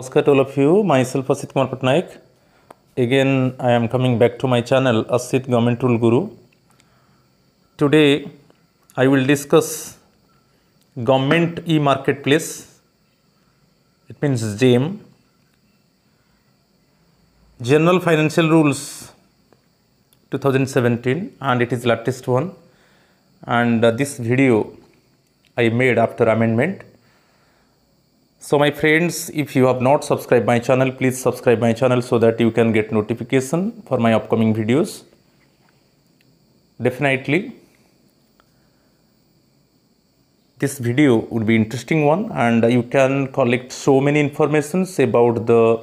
Namaskar to all of you, myself Asit Kumar Patnaik. Again, I am coming back to my channel Asit Government Guru. Today, I will discuss Government e-Marketplace, it means GEM, General Financial Rules 2017 and it is latest one and uh, this video I made after amendment so my friends, if you have not subscribed my channel, please subscribe my channel so that you can get notification for my upcoming videos. Definitely, this video would be interesting one and you can collect so many informations about the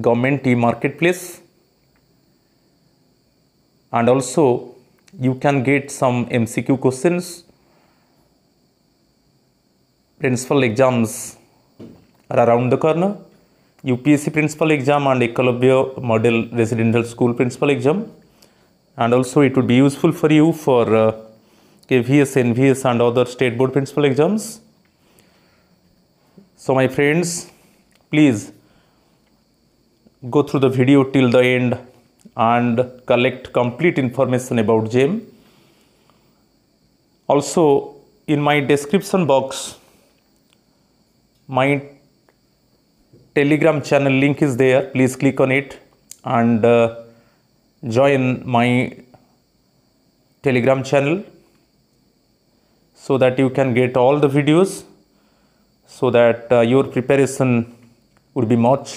government e-marketplace and also you can get some MCQ questions, principal exams are around the corner. UPSC principal exam and Ecolobio model residential school principal exam. And also it would be useful for you for uh, KVS, NVS and other state board principal exams. So my friends, please go through the video till the end and collect complete information about JEM. Also in my description box, my telegram channel link is there please click on it and uh, join my telegram channel so that you can get all the videos so that uh, your preparation would be much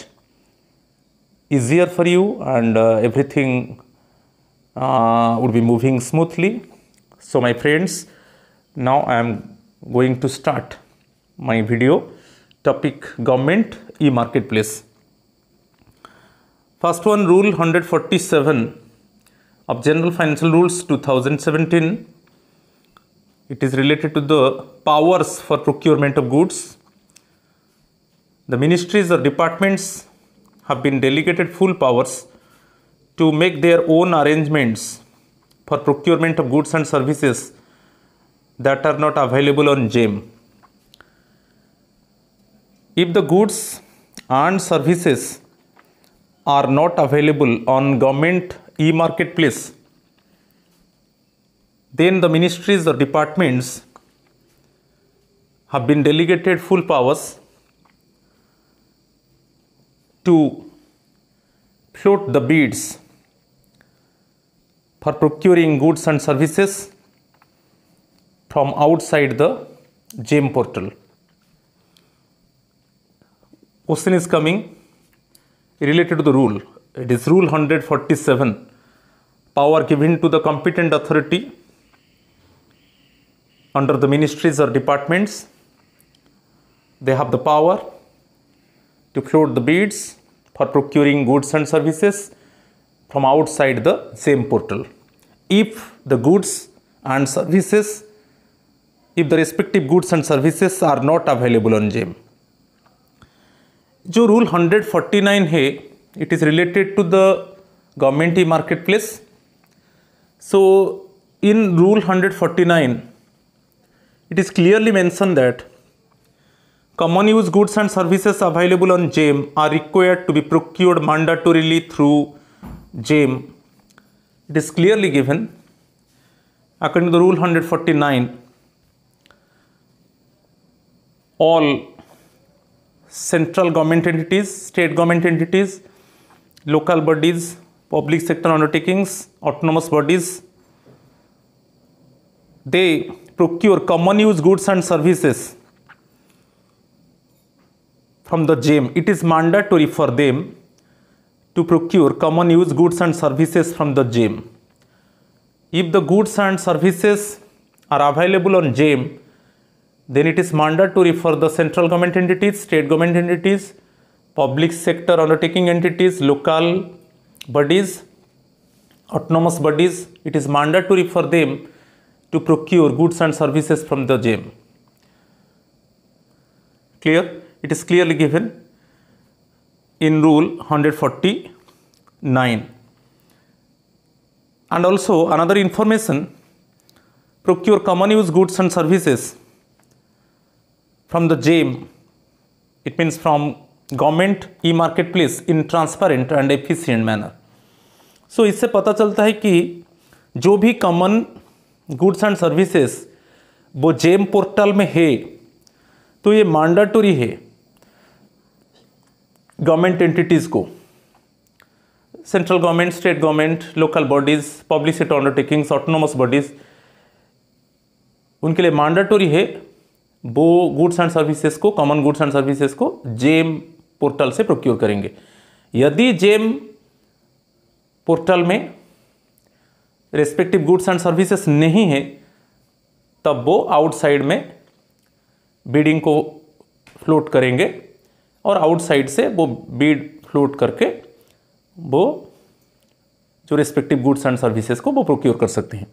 easier for you and uh, everything uh, would be moving smoothly so my friends now i am going to start my video topic government e-marketplace. First one rule 147 of general financial rules 2017. It is related to the powers for procurement of goods. The ministries or departments have been delegated full powers to make their own arrangements for procurement of goods and services that are not available on GEM. If the goods and services are not available on government e-marketplace, then the ministries or departments have been delegated full powers to float the bids for procuring goods and services from outside the GEM portal. Question is coming related to the rule. It is rule 147. Power given to the competent authority under the ministries or departments. They have the power to float the bids for procuring goods and services from outside the same portal. If the goods and services, if the respective goods and services are not available on GEM. जो rule 149 है it is related to the government e-marketplace. So in rule 149, it is clearly mentioned that common use goods and services available on JAM are required to be procured mandatorily through JAM. It is clearly given according to the rule 149. All central government entities, state government entities, local bodies, public sector undertakings, autonomous bodies. They procure common use goods and services from the GM. It is mandatory for them to procure common use goods and services from the GM. If the goods and services are available on GM, then it is mandatory to refer the central government entities, state government entities, public sector undertaking entities, local bodies, autonomous bodies. It is mandatory to refer them to procure goods and services from the GEM. Clear? It is clearly given in Rule 149. And also another information, procure common use goods and services from the GM, it means from government e marketplace in transparent and efficient manner so इससे पता चलता है कि जो भी common goods and services वो GeM portal में है तो ये मैंडाटोरी है गवर्नमेंट एंटिटीज़ को central government state government local bodies public sector undertakings autonomous bodies उनके लिए मैंडाटोरी है वो गुड्स एंड सर्विसेज को कॉमन गुड्स एंड सर्विसेज को जेम पोर्टल से प्रोक्योर करेंगे यदि जेम पोर्टल में रेस्पेक्टिव गुड्स एंड सर्विसेज नहीं है तब वो आउटसाइड में बीडिंग को फ्लोट करेंगे और आउटसाइड से वो बीड फ्लोट करके वो जो रेस्पेक्टिव गुड्स एंड सर्विसेज को वो प्रोक्योर कर सकते हैं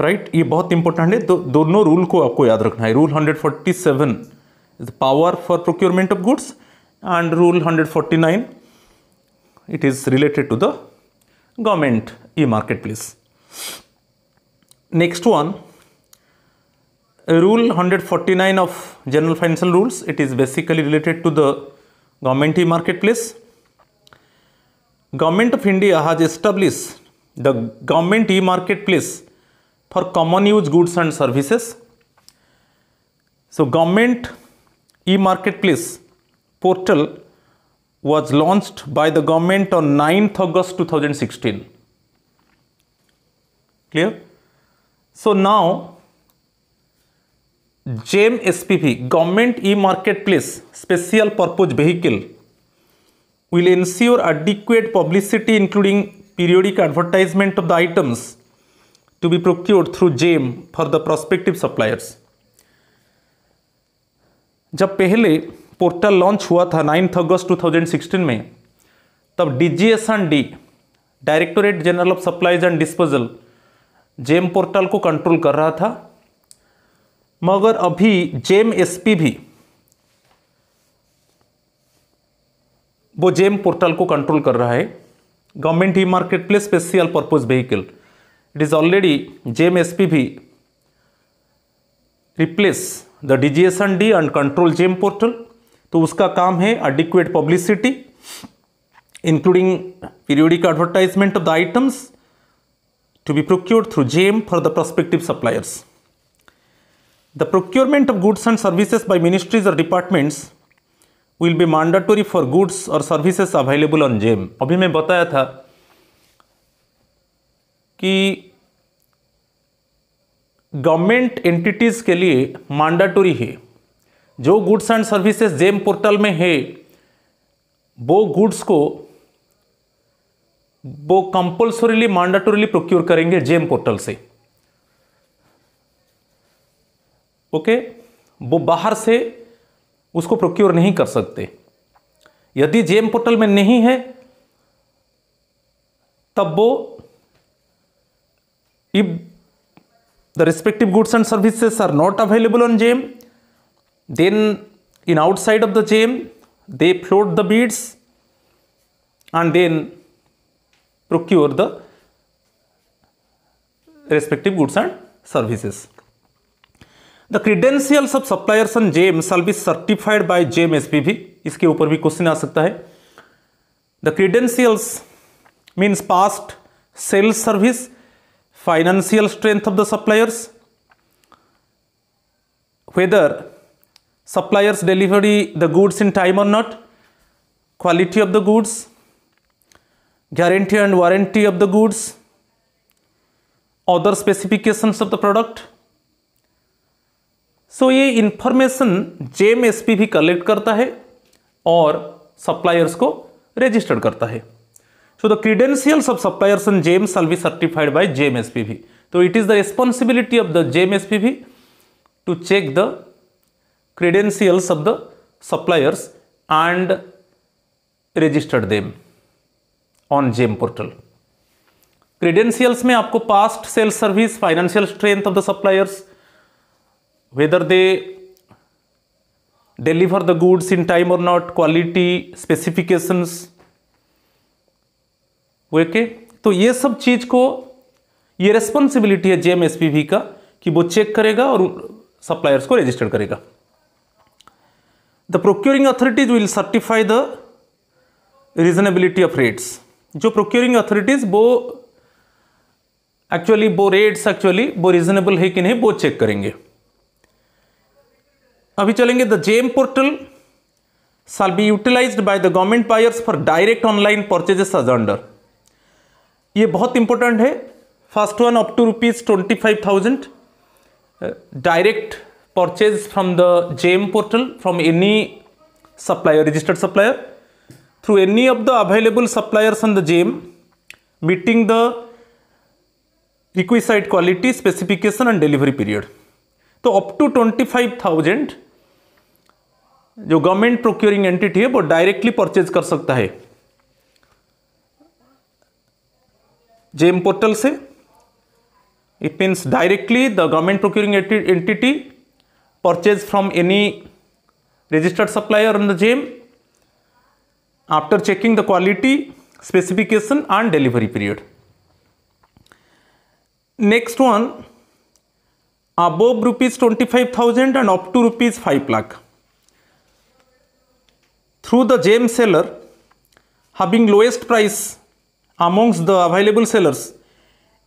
राइट ये बहुत इंपॉर्टेंट है दो, दोनों रूल को आपको याद रखना है rule hundred forty seven is power for procurement of goods and rule hundred forty nine it is related to the government E market marketplace next one rule hundred forty nine of general financial rules it is basically related to the government E market marketplace government of India has establish the government E market marketplace for common use goods and services. So government e-marketplace portal was launched by the government on 9th August 2016. Clear? So now GEM SPP, Government e-Marketplace Special Purpose Vehicle will ensure adequate publicity including periodic advertisement of the items to be procured through JAM for the prospective suppliers. जब पहले portal launch हुआ था 9 अगस्त 2016 में तब D G S and D directorate general of supplies and disposal GeM portal को control कर रहा था मगर अभी जेम एसपी भी वो जेम पोर्टल को कंट्रोल कर रहा है government E market place special purpose vehicle it is already GEM-SPV replace the DGSND and control JM portal तो उसका काम है adequate publicity including periodic advertisement of the items to be procured through JM for the prospective suppliers. The procurement of goods and services by ministries or departments will be mandatory for goods or services available on JM. अभी मैं बताया था कि government entities के लिए mandatory है जो goods and services GeM portal में है वो गुड्स को वो कंपल्सरीली मांडाटोरीली प्रोक्योर करेंगे जेम पोर्टल से ओके वो बाहर से उसको प्रोक्योर नहीं कर सकते यदि जेम पोर्टल में नहीं है तब वो if the respective goods and services are not available on jam then in outside of the jam they float the bids and then procure the respective goods and services the credentials of suppliers on jam shall be certified by jam spv iske upar bhi question aa sakta hai the credentials means past sales service financial strength of the suppliers, whether suppliers delivery the goods in time or not, quality of the goods, guarantee and warranty of the goods, other specifications of the product. so, ye information jmspv collect karta hai aur suppliers ko registered karta hai So the credentials of suppliers and JAMS shall be certified by JMSPV. So it is the responsibility of the JMSPV to check the credentials of the suppliers and register them on JAM portal. Credentials may आपको past sales service, financial strength of the suppliers, whether they deliver the goods in time or not, quality, specifications, okay तो ये सब चीज़ को ये responsibility है जेएमएसपीवी का कि वो चेक करेगा और सप्लायर्स को रजिस्टर करेगा the procuring authorities will certify the reasonability of rates जो प्रोक्योरिंग अथॉरिटीज़ वो एक्चुअली वो रेट्स एक्चुअली वो रीजनेबल है कि नहीं वो चेक करेंगे अभी चलेंगे the GeM portal shall be utilize by the government buyers for direct online purchases as under ये बहुत इंपॉर्टेंट है first one up to rupees twenty five thousand direct purchase from the GeM portal from any supplier registered supplier through any of the available suppliers on the GeM meeting the request quality specification and delivery period तो up to twenty five thousand जो government procuring entity है वो directly purchase कर सकता है JM portal से it means directly the government procuring entity purchase from any registered supplier on the JM after checking the quality specification and delivery period. Next one above rupees 25,000 and up to rupees 5 lakh. Through the JM seller having lowest price amongst the available sellers,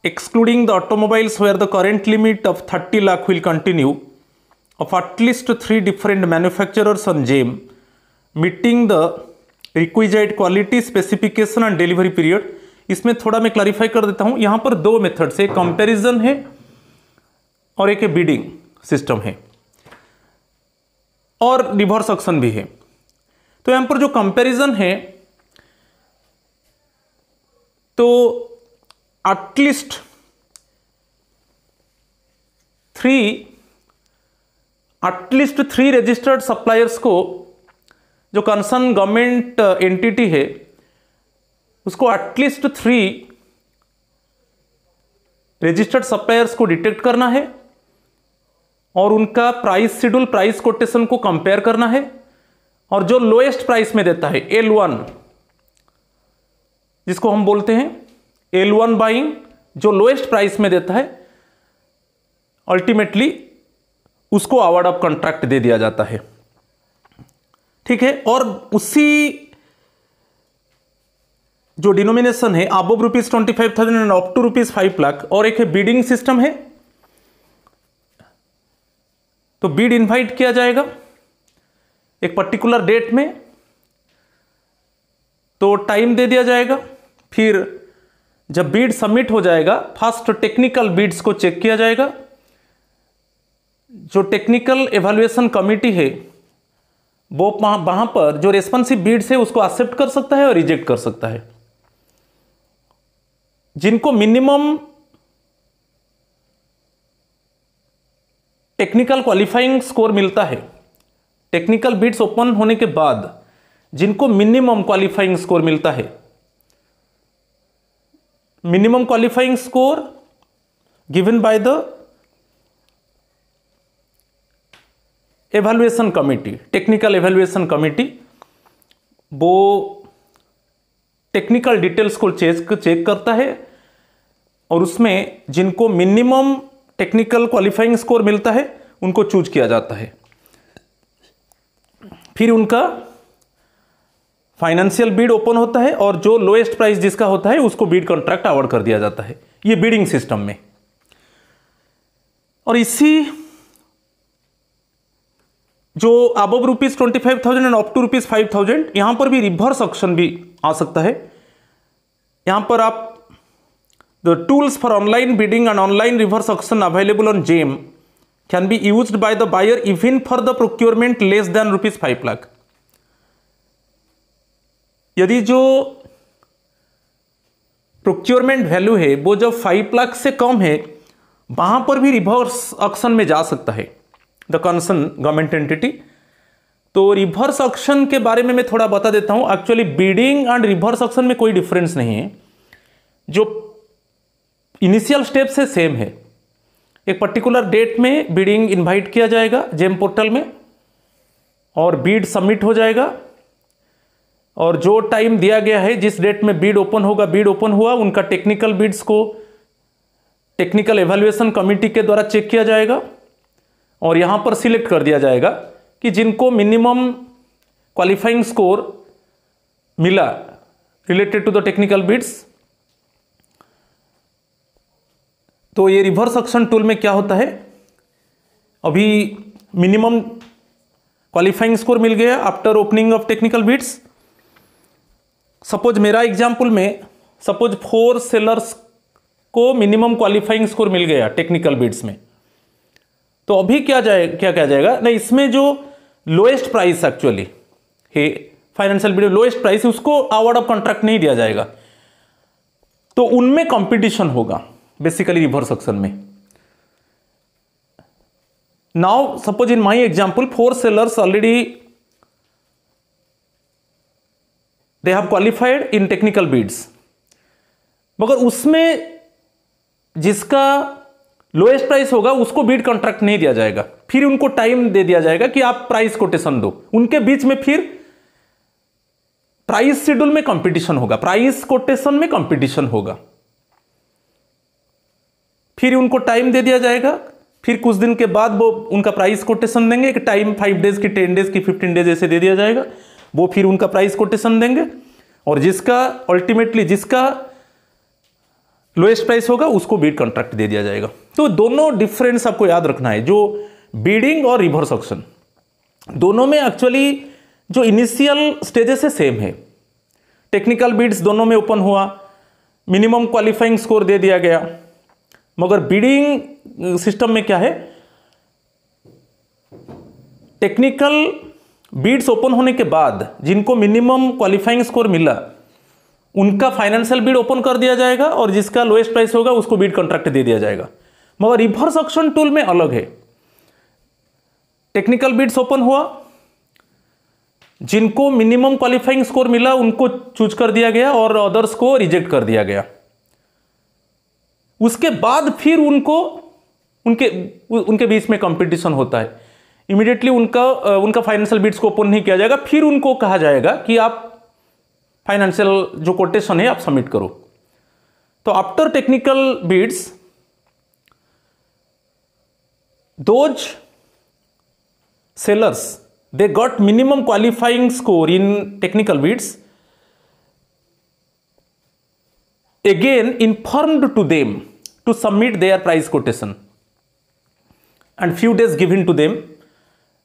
excluding the automobiles where the current limit of 30 lakh will continue, of at least three different manufacturers on JAM, meeting the requisite quality specification and delivery period इसमें थोड़ा मैं clarify कर देता हूं यहां पर दो method से कंपैरिजन है और एक बीडिंग सिस्टम है और रिवर्स ऑक्शन भी है तो यहां पर जो कंपैरिजन है तो at least three at least three registered suppliers को जो कंसर्न गवर्नमेंट एंटिटी है उसको एटलीस्ट थ्री रजिस्टर्ड सप्लायर्स को डिटेक्ट करना है और उनका प्राइस शेड्यूल प्राइस कोटेशन को कंपेयर करना है और जो लोएस्ट प्राइस में देता है एल वन जिसको हम बोलते हैं एल वन बाइंग जो लोएस्ट प्राइस में देता है अल्टीमेटली उसको अवार्ड ऑफ कॉन्ट्रैक्ट दे दिया जाता है ठीक है और उसी जो डिनोमिनेशन है अब rupees twenty five thousand and up to rupees five lakh और एक है बीडिंग सिस्टम है तो बीड इनवाइट किया जाएगा एक पर्टिकुलर डेट में तो टाइम दे दिया जाएगा फिर जब बीड सबमिट हो जाएगा फर्स्ट टेक्निकल बीड्स को चेक किया जाएगा जो टेक्निकल एवेल्युएशन कमिटी है वो वहाँ पर जो रेस्पॉन्सिव बीड्स है उसको एक्सेप्ट कर सकता है और रिजेक्ट कर सकता है जिनको मिनिमम टेक्निकल क्वालिफाइंग स्कोर मिलता है टेक्निकल बीड्स ओपन होने के बाद जिनको मिनिमम क्वालिफाइंग स्कोर मिलता है minimum qualifying score given by the evaluation committee technical evaluation committee वो टेक्निकल डिटेल्स को चेक चेक करता है और उसमें जिनको मिनिमम टेक्निकल क्वालिफाइंग स्कोर मिलता है उनको चूज किया जाता है फिर उनका फाइनेंशियल बीड ओपन होता है और जो लोएस्ट प्राइस जिसका होता है उसको बीड कॉन्ट्रैक्ट अवार्ड कर दिया जाता है ये बीडिंग सिस्टम में और इसी जो above rupees twenty five thousand and up to rupees five thousand यहां पर भी रिवर्स ऑप्शन भी आ सकता है यहां पर आप the tools for online bidding and online reverse option available on GeM can be use by the buyer even for the procurement less than rupees five lakh यदि जो प्रोक्योरमेंट वैल्यू है वो जब फाइव लाख से कम है वहाँ पर भी रिवर्स ऑक्शन में जा सकता है द कंसर्न गवर्नमेंट एंटिटी तो रिवर्स ऑक्शन के बारे में मैं थोड़ा बता देता हूँ actually bidding and reverse auction में कोई डिफरेंस नहीं है जो इनिशियल स्टेप से सेम है एक पर्टिकुलर डेट में बीडिंग इनवाइट किया जाएगा जेम पोर्टल में और बीड सबमिट हो जाएगा और जो टाइम दिया गया है जिस डेट में बीड ओपन होगा बीड ओपन हुआ उनका टेक्निकल बीड्स को टेक्निकल एवेल्युएसन कमिटी के द्वारा चेक किया जाएगा और यहाँ पर सिलेक्ट कर दिया जाएगा कि जिनको मिनिमम क्वालिफाइंग स्कोर मिला related to the technical bids तो ये रिवर्स ऑक्शन टूल में क्या होता है अभी मिनिमम क्वालिफाइंग स्कोर मिल गया after opening of technical bids suppose मेरा एग्जाम्पल में सपोज फोर सेलर्स को मिनिमम क्वालिफाइंग स्कोर मिल गया टेक्निकल बिड्स में तो अभी क्या जाए क्या क्या जाएगा नहीं इसमें जो लोएस्ट प्राइस एक्चुअली है फाइनेंशियल बिड लोएस्ट प्राइस उसको अवार्ड ऑफ कॉन्ट्रैक्ट नहीं दिया जाएगा तो उनमें कंपटीशन होगा बेसिकली रिवर्स ऑक्शन में now suppose in my example four sellers already they have qualified in technical bids मगर उसमें जिसका लोएस्ट प्राइस होगा उसको बीड कॉन्ट्रैक्ट नहीं दिया जाएगा फिर उनको टाइम दे दिया जाएगा कि आप प्राइस कोटेशन दो उनके बीच में फिर प्राइस शेड्यूल में कंपटीशन होगा प्राइस कोटेशन में कंपटीशन होगा फिर उनको टाइम दे दिया जाएगा फिर कुछ दिन के बाद वो उनका प्राइस कोटेशन देंगे एक टाइम फाइव डेज की टेन डेज की फिफ्टीन डेज ऐसे दे दिया जाएगा वो फिर उनका प्राइस कोटेशन देंगे और जिसका अल्टीमेटली जिसका लोएस्ट प्राइस होगा उसको बीड कॉन्ट्रैक्ट दे दिया जाएगा तो दोनों डिफरेंस आपको याद रखना है जो बीडिंग और रिवर्स ऑक्शन दोनों में एक्चुअली जो इनिशियल स्टेजेस है सेम है टेक्निकल बीड्स दोनों में ओपन हुआ मिनिमम क्वालिफाइंग स्कोर दे दिया गया मगर बीडिंग सिस्टम में क्या है टेक्निकल बीड्स ओपन होने के बाद जिनको मिनिमम क्वालिफाइंग स्कोर मिला उनका फाइनेंशियल बीड ओपन कर दिया जाएगा और जिसका लोएस्ट प्राइस होगा उसको बीड कॉन्ट्रैक्ट दे दिया जाएगा मगर रिवर्स ऑक्शन टूल में अलग है टेक्निकल बीड्स ओपन हुआ जिनको मिनिमम क्वालिफाइंग स्कोर मिला उनको चूज कर दिया गया और अदर्स को रिजेक्ट कर दिया गया उसके बाद फिर उनको उनके उनके बीच में कंपटीशन होता है इमीडिएटली उनका उनका फाइनेंशियल बिट्स को ओपन नहीं किया जाएगा फिर उनको कहा जाएगा कि आप फाइनेंशियल जो कोटेशन है आप सबमिट करो तो after technical bids those sellers they got minimum qualifying score in technical bids again informed to them to submit their price quotation and few days give in to them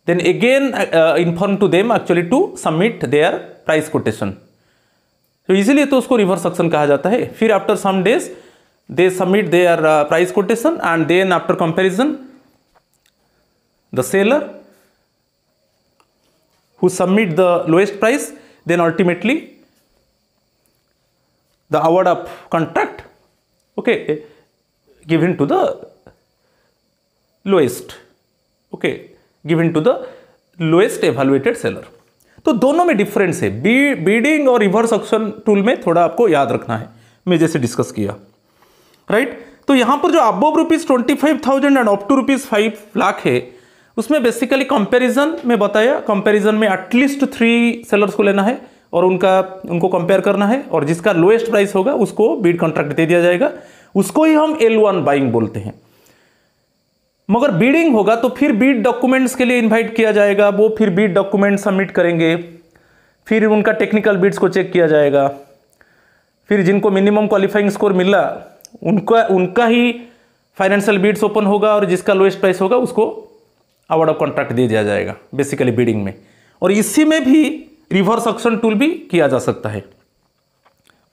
then again uh, inform to them actually to submit their price quotation so easily to usko reverse auction kaha jata after some days they submit their uh, price quotation and then after comparison the seller who submit the lowest price then ultimately the award of contract okay given to the lowest okay given to the lowest evaluated seller तो दोनों में difference है B bidding और reverse option tool में थोड़ा आपको याद रखना है मैं जैसे डिस्कस किया राइट right? तो यहाँ पर जो above rupees twenty five thousand and up to rupees five lakh है उसमें बेसिकली कंपैरिजन में बताया कंपैरिजन में एटलीस्ट थ्री सेलर्स को लेना है और उनका उनको कंपेयर करना है और जिसका लोएस्ट प्राइस होगा उसको बीड कॉन्ट्रैक्ट दे दिया जाएगा उसको ही हम एल वन बाइंग बोलते हैं मगर बीडिंग होगा तो फिर बीड डॉक्यूमेंट्स के लिए इनवाइट किया जाएगा वो फिर बीड डॉक्यूमेंट सबमिट करेंगे फिर उनका टेक्निकल बीड्स को चेक किया जाएगा फिर जिनको मिनिमम क्वालिफाइंग स्कोर मिला उनका उनका ही फाइनेंशियल बीड्स ओपन होगा और जिसका लोएस्ट प्राइस होगा उसको अवार्ड ऑफ कॉन्ट्रैक्ट दे दिया जाएगा बेसिकली बीडिंग में और इसी में भी रिवर्स ऑक्शन टूल भी किया जा सकता है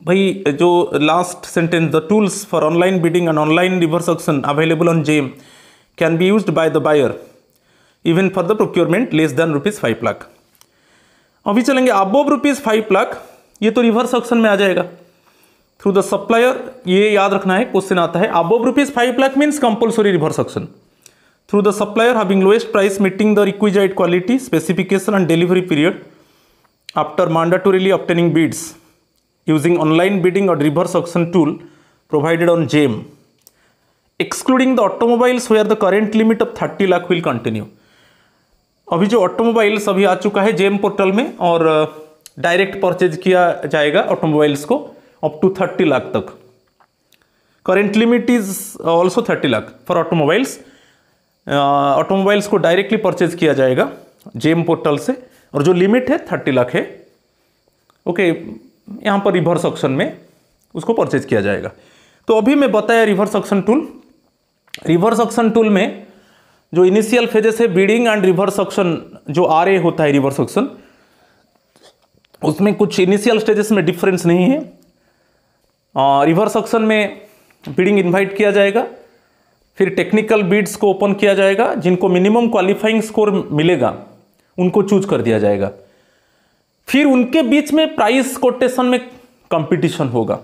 भाई जो last sentence the tools for online bidding and online reverse auction available on GeM can be used by the buyer even for the procurement less than rupees 5 lakh अभी चलेंगे above rupees five lakh ये तो reverse auction में आ जाएगा through the supplier ये याद रखना है क्वेश्चन आता है above rupees five lakh means compulsory reverse auction through the supplier having lowest price meeting the requisite quality specification and delivery period after mandatorily obtaining bids using online bidding और reverse auction tool provided on GeM excluding the automobiles where the current limit of 30 lakh will continue अभी जो automobiles अभी आ चुका है GeM portal में और direct uh, purchase किया जाएगा ऑटोमोबाइल्स को अप टू 30 लाख तक current limit is also 30 lakh for automobiles automobiles को डायरेक्टली परचेज किया जाएगा जेम पोर्टल से और जो लिमिट है 30 लाख है ओके यहाँ पर रिवर्स ऑप्शन में उसको परचेज किया जाएगा तो अभी मैं बताया reverse option tool reverse auction tool में जो इनिशियल फेजेस है बीडिंग एंड रिवर्स ऑक्शन जो आर ए होता है रिवर्स ऑक्शन उसमें कुछ इनिशियल स्टेजेस में डिफरेंस नहीं है रिवर्स ऑक्शन में बीडिंग इन्वाइट किया जाएगा फिर टेक्निकल बीड्स को ओपन किया जाएगा जिनको मिनिमम क्वालिफाइंग स्कोर मिलेगा उनको चूज कर दिया जाएगा फिर उनके बीच में प्राइस कोटेशन में कंपटीशन होगा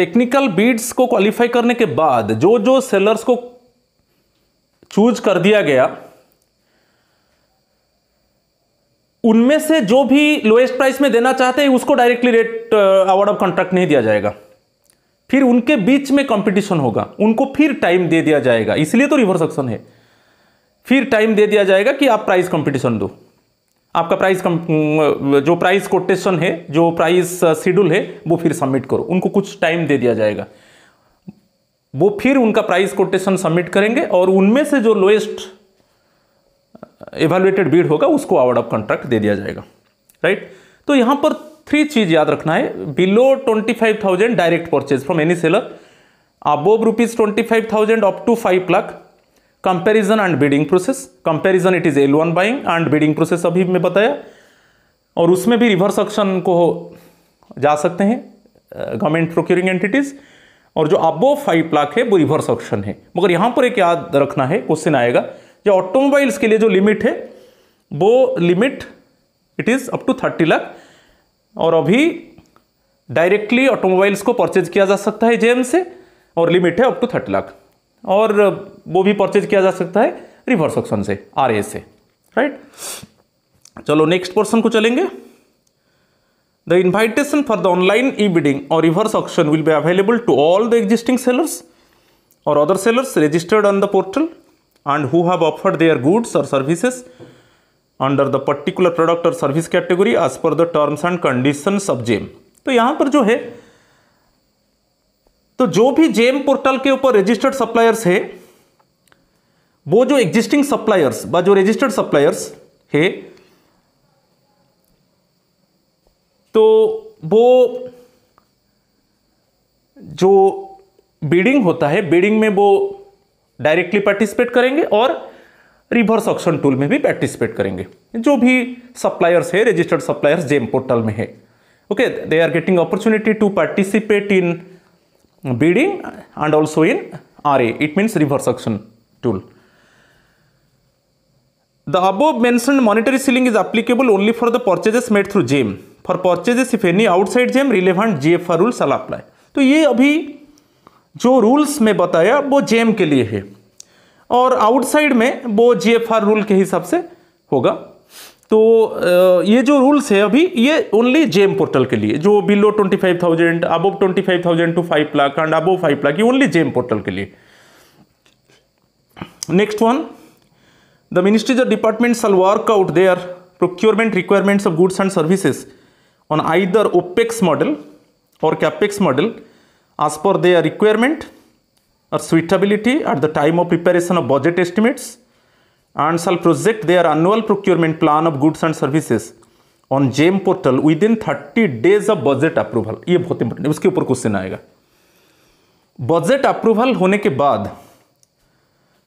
टेक्निकल बीड्स को क्वालिफाई करने के बाद जो जो सेलर्स को चूज कर दिया गया उनमें से जो भी लोएस्ट प्राइस में देना चाहते हैं उसको directly rate award of contract नहीं दिया जाएगा फिर उनके बीच में कंपटीशन होगा उनको फिर टाइम दे दिया जाएगा इसलिए तो रिवर्स ऑप्शन है फिर टाइम दे दिया जाएगा कि आप प्राइस कंपटीशन दो आपका प्राइस कम जो प्राइस कोटेशन है जो प्राइस शेड्यूल है वो फिर सबमिट करो उनको कुछ टाइम दे दिया जाएगा वो फिर उनका प्राइस कोटेशन सबमिट करेंगे और उनमें से जो लोएस्ट एवेलुएटेड बीड होगा उसको आवर्ड ऑफ कॉन्ट्रैक्ट दे दिया जाएगा राइट तो यहाँ पर थ्री चीज़ याद रखना है below twenty five thousand direct purchase from any seller above rupees twenty five thousand up to five lakh comparison and bidding process comparison it is L one buying and bidding process अभी मैं बताया और उसमें भी reverse auction को जा सकते हैं गवर्नमेंट प्रोक्योरिंग एंटिटीज और जो अबो फाइव लाख है वो रिवर्स ऑक्शन है मगर यहाँ पर एक याद रखना है क्वेश्चन आएगा जो ऑटोमोबाइल्स के लिए जो लिमिट है वो limit it is up to thirty lakh और अभी डायरेक्टली ऑटोमोबाइल्स को परचेज किया जा सकता है जेम से और लिमिट है अप टू थर्टी लाख और वो भी परचेज किया जा सकता है रिवर्स ऑप्शन से आर से राइट चलो नेक्स्ट पोर्सन को चलेंगे the invitation for the online e bidding और reverse option will be available to all the existing sellers और other sellers registered on the portal and who have offered their goods और services under the particular product और service category as per the terms and condition of GeM तो यहाँ पर जो है तो जो भी जेम पोर्टल के ऊपर रजिस्टर्ड सप्लायर्स है वो जो एग्जिस्टिंग सप्लायर्स व जो रजिस्टर्ड सप्लायर्स है तो वो जो बीडिंग होता है बीडिंग में वो डायरेक्टली पार्टिसिपेट करेंगे और रिवर्स ऑक्शन टूल में भी पार्टिसिपेट करेंगे जो भी सप्लायर्स है रजिस्टर्ड सप्लायर्स जेम पोर्टल में है okay they are getting opportunity to participate in breeding and also in RA. It means reverse auction tool. The above mentioned monetary ceiling is applicable only for the purchases made through JM. For purchases if any outside JM relevant GFR rules shall apply. तो ये अभी जो rules में बताया वो GeM के लिए है और आउटसाइड में वो जीएफआर रूल के हिसाब से होगा तो ये जो रूल्स है अभी ये ओनली जेम पोर्टल के लिए जो below twenty five thousand above twenty five thousand to five lakh and above five lakh ये ओनली जेम पोर्टल के लिए next one the ministries of department shall work out their procurement requirements of goods and services on either opex model और capex model as per their requirement और suitability at the time of preparation of budget estimates and shall project their annual procurement plan of goods and services on GeM portal within 30 days of budget approval. ये बहुत important है उसके ऊपर question आएगा budget approval होने के बाद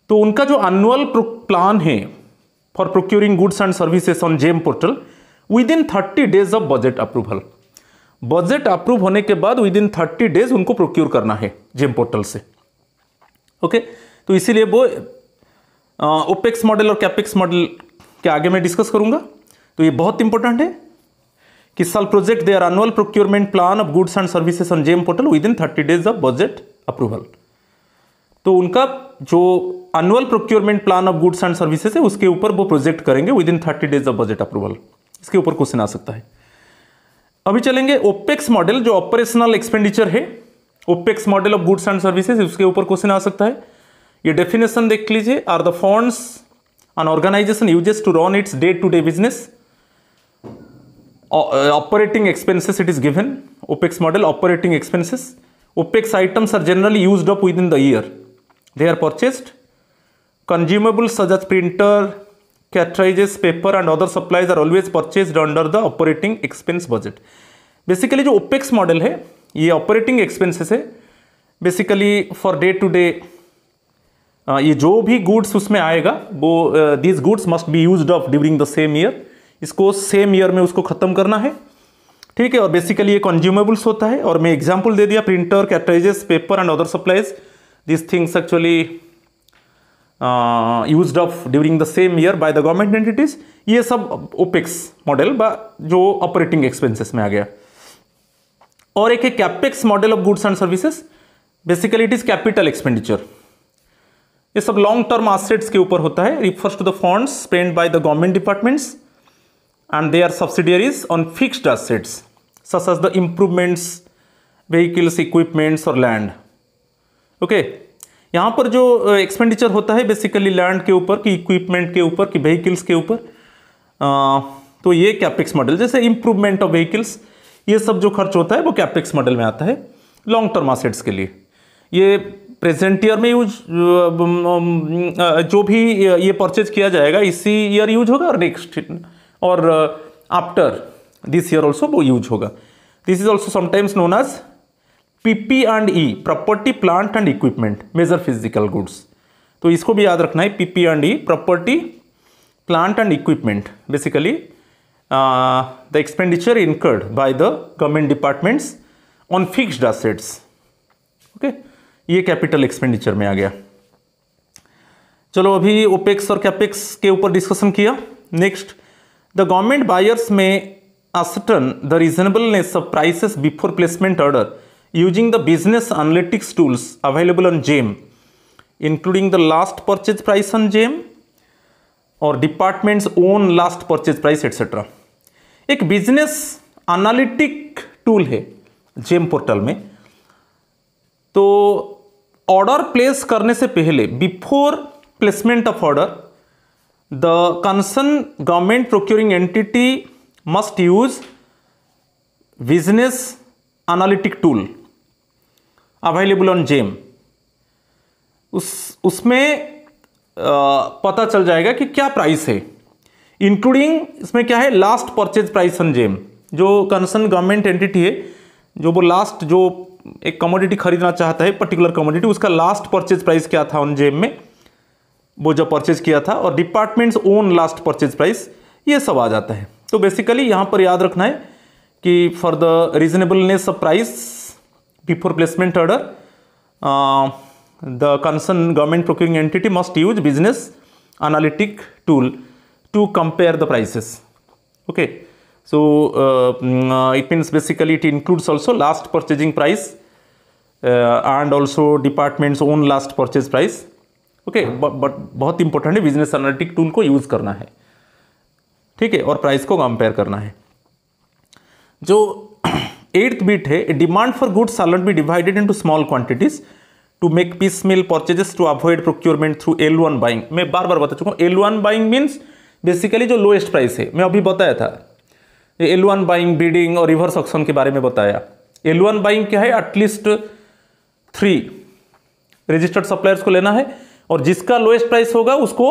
तो उनका जो एनुअल प्लान है for procuring goods and services on GeM portal within thirty days of budget approval budget approve होने के बाद विद इन थर्टी डेज उनको प्रोक्योर करना है जेम पोर्टल से ओके okay? तो इसीलिए वो ओपेक्स मॉडल और कैपेक्स मॉडल के आगे मैं डिस्कस करूंगा तो ये बहुत इंपॉर्टेंट है किस साल project their annual procurement plan of goods and services on GeM portal within thirty days of budget approval तो उनका जो annual procurement plan of goods and services है उसके ऊपर वो प्रोजेक्ट करेंगे within thirty days of budget approval इसके ऊपर क्वेश्चन आ सकता है अभी चलेंगे ओपेक्स मॉडल जो ऑपरेशनल एक्सपेंडिचर है opex model of goods and services उसके ऊपर क्वेश्चन आ सकता है ये डेफिनेशन देख लीजिए are the funds an organization uses to run its day to day business operating expenses it is given opex model operating expenses opex items are generally use up within the year they are purchased consumable such as printer cartridges paper and other supplies are always purchased under the operating expense budget basically जो opex model है ये operating expenses है basically for day to day हाँ, ये जो भी goods उसमें आएगा वो this goods must be use of during the same year इसको सेम ईयर में उसको ख़त्म करना है ठीक है और बेसिकली ये कंज्यूमेबल्स होता है और मैं एग्जाम्पल दे दिया printer cartridges paper and other supplies this things actually use of during the same year by the government entities ये सब ओपेक्स मॉडल बा जो ऑपरेटिंग एक्सपेंसेस में आ गया और एक है capex model of goods and services basically it is capital expenditure ये सब लॉन्ग टर्म आसेट्स के ऊपर होता है refers to the funds spend by the government departments and they are subsidiaries on fixed assets such as the improvements vehicles equipments और land okay यहाँ पर जो एक्सपेंडिचर uh, होता है बेसिकली लैंड के ऊपर कि इक्विपमेंट के ऊपर कि व्हीकल्स के ऊपर uh, तो ये कैपिक्स मॉडल जैसे इंप्रूवमेंट ऑफ व्हीकल्स ये सब जो खर्च होता है वो कैपिक्स मॉडल में आता है लॉन्ग टर्म आसेट्स के लिए ये प्रेजेंट ईयर में use uh, um, um, uh, जो भी uh, ये परचेज किया जाएगा इसी ईयर यूज होगा और नेक्स्ट और आफ्टर दिस ईयर ऑल्सो वो यूज होगा this is also sometimes known as PP and E property plant and equipment major physical goods तो इसको भी याद रखना है PP and E property plant and equipment basically the expenditure incurred by the government departments on fixed assets okay ये capital expenditure में आ गया चलो अभी ओपेक्स और कैपेक्स के ऊपर डिस्कशन किया next the government buyers may ascertain the reasonableness of prices before placement order using the business analytics tools available on GeM including the last purchase price on GeM और departments own last purchase price etcetera एक business analytic tool है GeM portal में तो order place करने से पहले before placement of order the concern government procuring entity must use business analytic tool available on GeM उस उसमें पता चल जाएगा कि क्या प्राइस है इंक्लूडिंग इसमें क्या है last purchase price on GeM जो कंसर्न गवर्नमेंट एंटिटी है जो वो लास्ट जो एक कमोडिटी खरीदना चाहता है पर्टिकुलर कमोडिटी उसका लास्ट परचेज प्राइस क्या था उन जेब में वो जब परचेज किया था और departments own last purchase price ये सब आ जाता है तो बेसिकली यहाँ पर याद रखना है कि for the reasonableness of price before placement order the concern government procuring entity must use business analytic tool to compare the prices okay So uh, mm, uh, it means basically it includes also last purchasing price uh, and also department's own last purchase price. Okay but बहुत important है business analytic tool को use करना है ठीक है और price को compare करना है जो एट्थ बिट है demand for goods are not be divided into small quantities to make piecemeal purchases to avoid procurement through L one buying मैं बार बार बता चुका हूँ L one buying means basically जो लोएस्ट प्राइस है मैं अभी बताया था एल वन बाइंग ब्रीडिंग और रिवर्स ऑक्शन के बारे में बताया एल वन बाइंग क्या है एटलीस्ट थ्री रजिस्टर्ड सप्लायर्स को लेना है और जिसका लोएस्ट प्राइस होगा उसको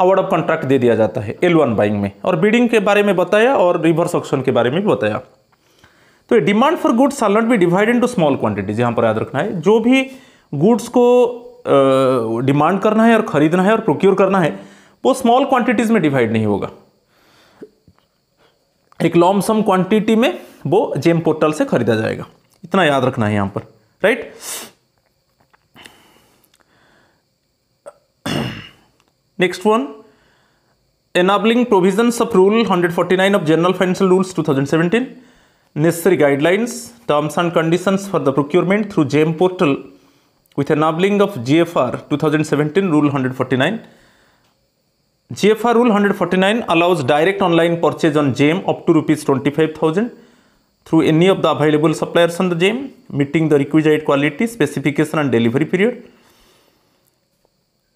अवार्ड ऑफ कॉन्ट्रैक्ट दे दिया जाता है एल वन बाइंग में और ब्रीडिंग के बारे में बताया और रिवर्स ऑक्शन के बारे में भी बताया तो demand for goods all not be divide to small quantities यहाँ पर याद रखना है जो भी गुड्स को डिमांड करना है और खरीदना है और प्रोक्योर करना है वो स्मॉल क्वांटिटीज में डिवाइड नहीं होगा एक लॉमसम क्वांटिटी में वो जेम पोर्टल से खरीदा जाएगा इतना याद रखना है यहां पर right next one enabling provision of rule 149 of general financial rules 2017 necessary guidelines terms and condition for the procurement through GeM portal with enabling of G F R two thousand seventeen rule hundred forty nine GFR rule 149 allows direct online purchase on GM up to rupees 25,000 through any of the available suppliers on the GM, meeting the requisite quality, specification and delivery period.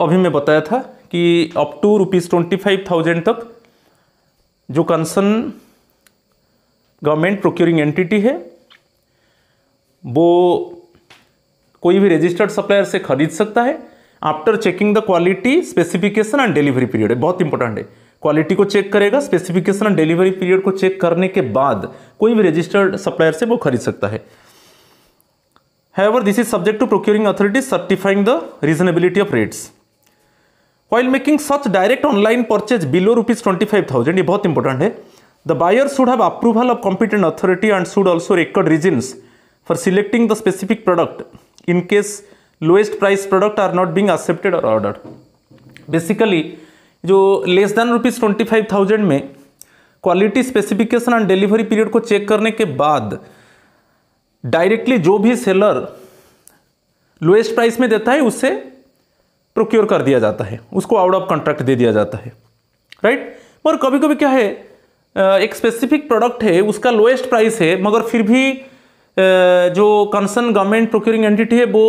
अभी मैं बताया था कि up to rupees twenty five thousand तक जो concern government procuring entity है वो कोई भी रजिस्टर्ड सप्लायर से खरीद सकता है after checking the quality specification and delivery period बहुत इंपॉर्टेंट है क्वालिटी को चेक करेगा स्पेसिफिकेशन एंड डिलीवरी पीरियड को चेक करने के बाद कोई भी रजिस्टर्ड सप्लायर से वो खरीद सकता है However, this is subject to procuring authorities certifying the reasonability of rates. While making such direct online purchase below rupees 25,000, ये बहुत important है The buyer should have approval of competent authority and should also record reasons for selecting the specific product in case lowest price product are not being accepted और order basically जो less than rupees twenty five thousand में quality specification and delivery period को check करने के बाद directly जो भी seller lowest price में देता है उससे प्रोक्योर कर दिया जाता है उसको आउट ऑफ कॉन्ट्रैक्ट दे दिया जाता है राइट और कभी कभी क्या है एक स्पेसिफिक प्रोडक्ट है उसका लोएस्ट प्राइस है मगर फिर भी जो कंसर्न गवर्नमेंट प्रोक्योरिंग एंटिटी है वो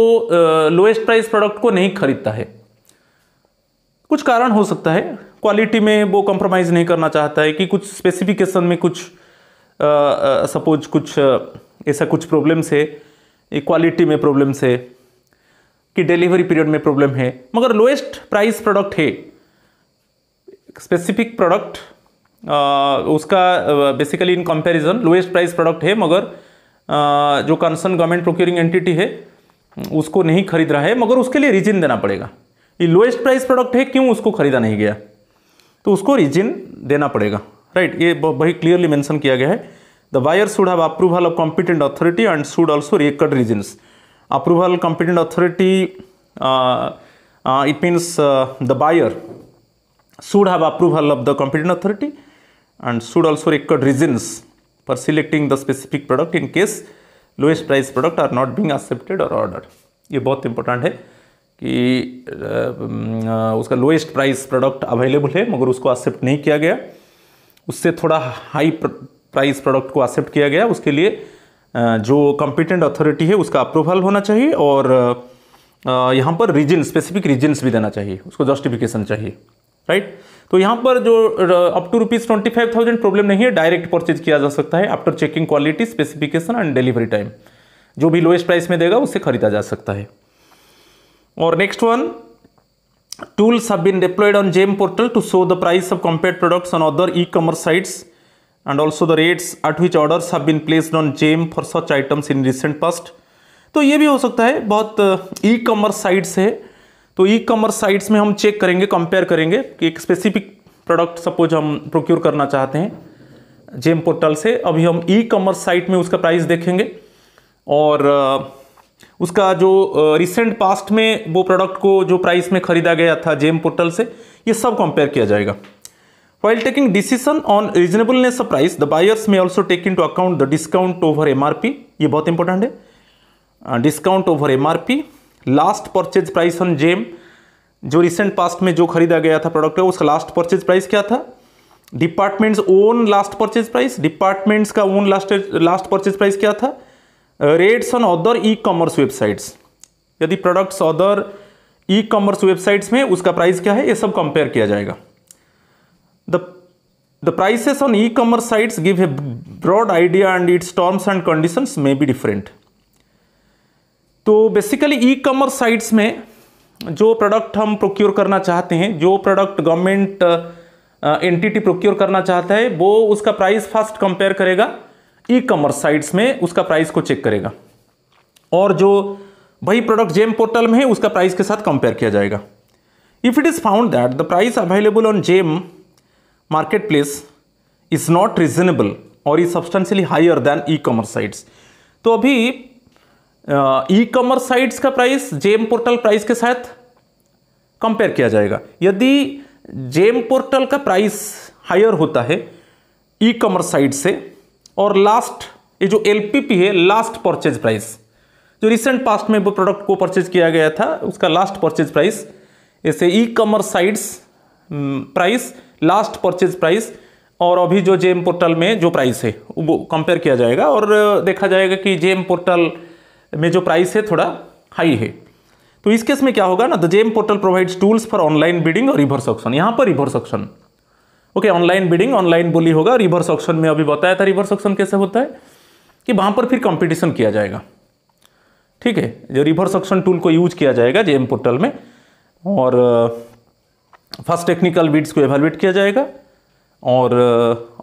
लोएस्ट प्राइस प्रोडक्ट को नहीं खरीदता है कुछ कारण हो सकता है क्वालिटी में वो कंप्रोमाइज़ नहीं करना चाहता है कि कुछ स्पेसिफिकेशन में कुछ सपोज कुछ ऐसा कुछ प्रॉब्लम्स है क्वालिटी में प्रॉब्लम्स है कि डिलीवरी पीरियड में प्रॉब्लम है मगर लोएस्ट प्राइस प्रोडक्ट है स्पेसिफिक प्रोडक्ट उसका basically in comparison lowest price product है मगर जो कंसर्न गवर्नमेंट प्रोक्योरिंग एंटिटी है उसको नहीं खरीद रहा है मगर उसके लिए रीजन देना पड़ेगा ये लोएस्ट प्राइस प्रोडक्ट है क्यों उसको खरीदा नहीं गया तो उसको रीजन देना पड़ेगा राइट ये वही क्लियरली मेंशन किया गया है the buyer should have approval of competent authority and should also record reasons approval competent authority it means the buyer should have approval of the competent authority and should also record reasons for selecting the specific product in case lowest price product are not being accepted or ordered ये बहुत important है कि उसका lowest price product available है मगर उसको accept नहीं किया गया उससे थोड़ा high price product को accept किया गया उसके लिए जो कॉम्पिटेंट अथॉरिटी है उसका अप्रूवल होना चाहिए और यहाँ पर रीजन स्पेसिफिक रीजन्स भी देना चाहिए उसको जस्टिफिकेशन चाहिए राइट तो यहाँ पर जो up to rupees twenty five thousand problem नहीं है डायरेक्ट परचेज किया जा सकता है after checking quality specification and delivery time जो भी लोएस्ट प्राइस में देगा उसे खरीदा जा सकता है और next one tools have been deployed on GeM portal to show the price of compare products on other e commerce sites and also the rates at which order have been placed on GeM for such items in recent past तो ये भी हो सकता है बहुत ई commerce sites है तो ई commerce sites में हम चेक करेंगे कंपेयर करेंगे कि एक स्पेसिफिक प्रोडक्ट सपोज हम प्रोक्योर करना चाहते हैं जेम पोर्टल से अभी हम ई कॉमर्स साइट में उसका प्राइस देखेंगे और उसका जो रिसेंट पास्ट में वो प्रोडक्ट को जो प्राइस में खरीदा गया था जेम पोर्टल से ये सब कंपेयर किया जाएगा while taking decision on reasonableness of price the buyers में also take into account the discount over M ये बहुत इंपॉर्टेंट है discount over M R P last purchase price on GeM जो रिसेंट पास्ट में जो खरीदा गया था प्रोडक्ट का उसका लास्ट परचेज प्राइस क्या था departments own last purchase price departments का own last last purchase price क्या था rates on other e commerce websites यदि products other e commerce websites में उसका प्राइस क्या है ये सब कंपेयर किया जाएगा the the prices on e commerce sites give a broad idea and its terms and conditions may be different तो बेसिकली ई कॉमर्स साइट्स में जो प्रोडक्ट हम प्रोक्योर करना चाहते हैं जो प्रोडक्ट गवर्नमेंट एंटिटी प्रोक्योर करना चाहता है वो उसका प्राइस फर्स्ट कंपेयर करेगा ई कॉमर्स साइट्स में उसका प्राइस को चेक करेगा और जो वही प्रोडक्ट जेम पोर्टल में है उसका प्राइस के साथ कंपेयर किया जाएगा if it is found that the price available on GeM marketplace is not reasonable और is substantially higher than e commerce sites तो अभी ई कॉमर्स साइट्स का प्राइस जेम पोर्टल प्राइस के साथ कंपेयर किया जाएगा यदि जेम पोर्टल का प्राइस हायर होता है ई कॉमर्स साइट से और लास्ट ये जो एल है लास्ट परचेज प्राइस जो रिसेंट पास्ट में वो प्रोडक्ट को परचेज किया गया था उसका लास्ट परचेज प्राइस ऐसे e commerce sites price last purchase price और अभी जो जेम पोर्टल में जो प्राइस है वो कंपेयर किया जाएगा और देखा जाएगा कि जेम पोर्टल में जो प्राइस है थोड़ा हाई है तो इस केस में क्या होगा ना the GeM portal provides tools for online bidding और रिवर्स ऑप्शन यहाँ पर reverse auction okay online bidding online बोली होगा रिवर्स ऑप्शन में अभी बताया था रिवर्स ऑक्शन कैसे होता है कि वहाँ पर फिर कॉम्पिटिशन किया जाएगा ठीक है जो रिवर्स ऑक्शन टूल को यूज किया जाएगा जेम पोर्टल में और फर्स्ट टेक्निकल बीड्स को एवेलुएट किया जाएगा और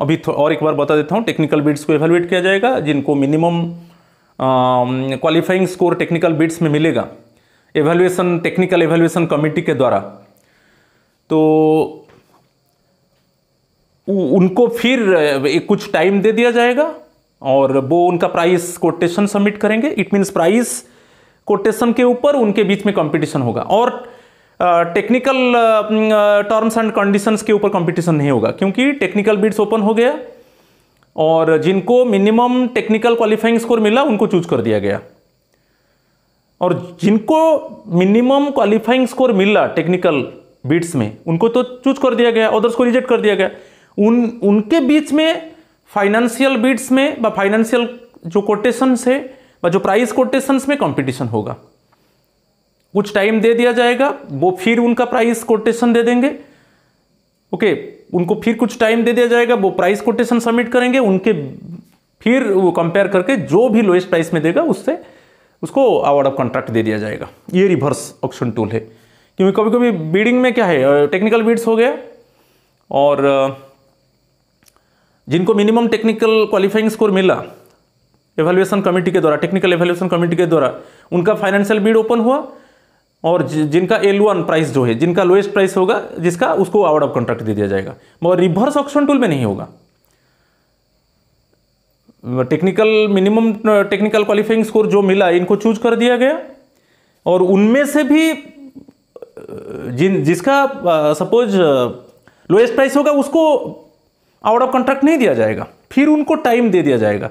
अभी और एक बार बता देता हूँ टेक्निकल बीड्स को एवेलुएट किया जाएगा जिनको minimum qualifying score technical bids में मिलेगा एवेल्युएसन टेक्निकल एवेल्युएसन कमिटी के द्वारा तो उनको फिर कुछ टाइम दे दिया जाएगा और वो उनका प्राइस कोटेशन सबमिट करेंगे इट मीन्स प्राइस कोटेशन के ऊपर उनके बीच में कंपटीशन होगा और टेक्निकल टर्म्स एंड कंडीशंस के ऊपर कंपटीशन नहीं होगा क्योंकि टेक्निकल बिड्स ओपन हो गया और जिनको मिनिमम टेक्निकल क्वालिफाइंग स्कोर मिला उनको चूज कर दिया गया और जिनको मिनिमम क्वालिफाइंग स्कोर मिला टेक्निकल बीट्स में उनको तो चूज कर दिया गया अदर्स को रिजेक्ट कर दिया गया उन उनके बीच में फाइनेंशियल बीट्स में व फाइनेंशियल जो कोटेशंस है व जो प्राइस कोटेशंस में कंपटीशन होगा कुछ टाइम दे दिया जाएगा वो फिर उनका प्राइस कोटेशन दे देंगे ओके उनको फिर कुछ टाइम दे दिया जाएगा वो प्राइस कोटेशन सबमिट करेंगे उनके फिर वो कंपेयर करके जो भी लोएस्ट प्राइस में देगा उससे उसको अवार्ड ऑफ कॉन्ट्रैक्ट दे दिया जाएगा ये रिवर्स ऑप्शन टूल है क्योंकि कभी कभी बीडिंग में क्या है टेक्निकल बीड्स हो गया और जिनको मिनिमम टेक्निकल क्वालिफाइंग स्कोर मिला एवेल्युएशन कमेटी के द्वारा टेक्निकल एवेल्युएशन कमेटी के द्वारा उनका फाइनेंशियल बीड ओपन हुआ और जिनका एल वन प्राइस जो है जिनका लोएस्ट प्राइस होगा जिसका उसको आउट ऑफ कॉन्ट्रैक्ट दे दिया जाएगा मगर रिवर्स ऑप्शन टूल में नहीं होगा technical minimum technical qualifying score जो मिला इनको चूज कर दिया गया और उनमें से भी जिन जिसका सपोज लोएस्ट प्राइस होगा उसको आउट ऑफ कॉन्ट्रैक्ट नहीं दिया जाएगा फिर उनको टाइम दे दिया जाएगा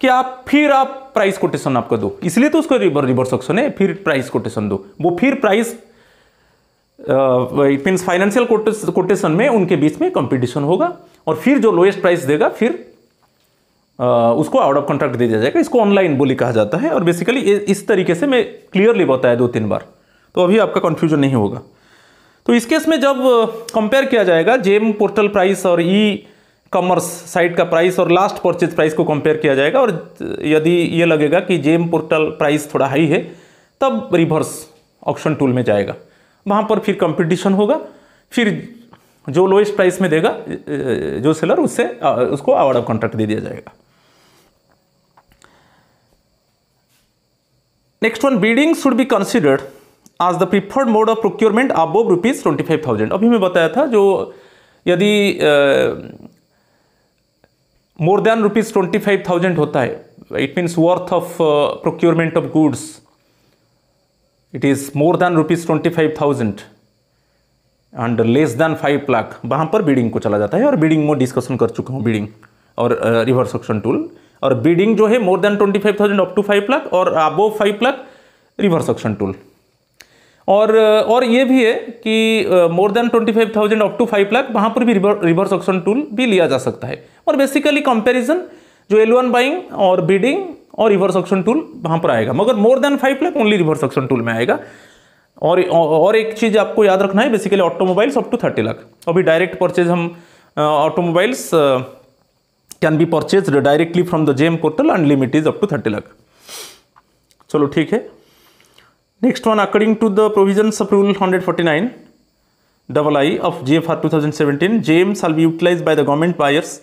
कि आप फिर आप प्राइस कोटेशन आपको दो इसलिए तो उसको रिवर्स ऑप्शन है फिर प्राइस कोटेशन दो वो फिर प्राइस मीन्स फाइनेंशियल कोटेशन में उनके बीच में कंपटीशन होगा और फिर जो लोएस्ट प्राइस देगा फिर आ, उसको आउट ऑफ कॉन्ट्रैक्ट दे दिया जाएगा इसको ऑनलाइन बोली कहा जाता है और बेसिकली इस तरीके से मैं क्लियरली बताया दो तीन बार तो अभी आपका कन्फ्यूजन नहीं होगा तो इस केस में जब कंपेयर किया जाएगा जेम पोर्टल प्राइस और ई e कॉमर्स साइट का प्राइस और लास्ट परचेज प्राइस को कंपेयर किया जाएगा और यदि ये लगेगा कि जेम पोर्टल प्राइस थोड़ा हाई है तब रिवर्स ऑप्शन टूल में जाएगा वहाँ पर फिर कंपटीशन होगा फिर जो लोएस्ट प्राइस में देगा जो सेलर उससे उसको अवार्ड ऑफ कॉन्ट्रैक्ट दे दिया जाएगा next one bidding should be considered as the preferred mode of procurement above rupees twenty five thousand अभी मैं बताया था जो यदि more than rupees twenty five thousand होता है it means worth of procurement of goods it is more than rupees twenty five thousand and less than five lakh वहाँ पर बीडिंग को चला जाता है और बीडिंग में डिस्कशन कर चुका हूँ बीडिंग और रिवर्स ऑप्शन टूल और बीडिंग जो है more than twenty five thousand up to five lakh और above five lakh reverse option tool और और ये भी है कि more than 25,000 up to 5 lakh वहाँ पर भी रिवर्स ऑक्शन टूल भी लिया जा सकता है और बेसिकली कंपैरिजन जो एल वन बाइंग और बीडिंग और रिवर्स ऑक्शन टूल वहाँ पर आएगा मगर more than five lakh only reverse auction tool में आएगा और और एक चीज़ आपको याद रखना है basically automobiles up to thirty lakh अभी डायरेक्ट परचेज हम automobiles can be purchase directly from the GeM portal unlimited is up to thirty lakh चलो ठीक है Next one, according to the provisions of Rule 149, double I of GFR 2017, JM shall be utilized by the government buyers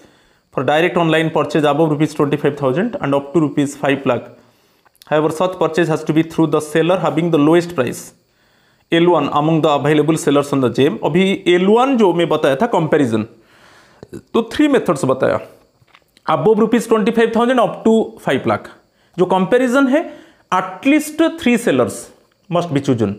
for direct online purchase above rupees 25,000 and up to rupees 5 lakh. However, such purchase has to be through the seller having the lowest price. L1 among the available sellers on the GeM अभी L1 जो मैं बताया था comparison तो three methods बताया above rupees twenty five thousand up to five lakh जो comparison है at least three sellers must be chosen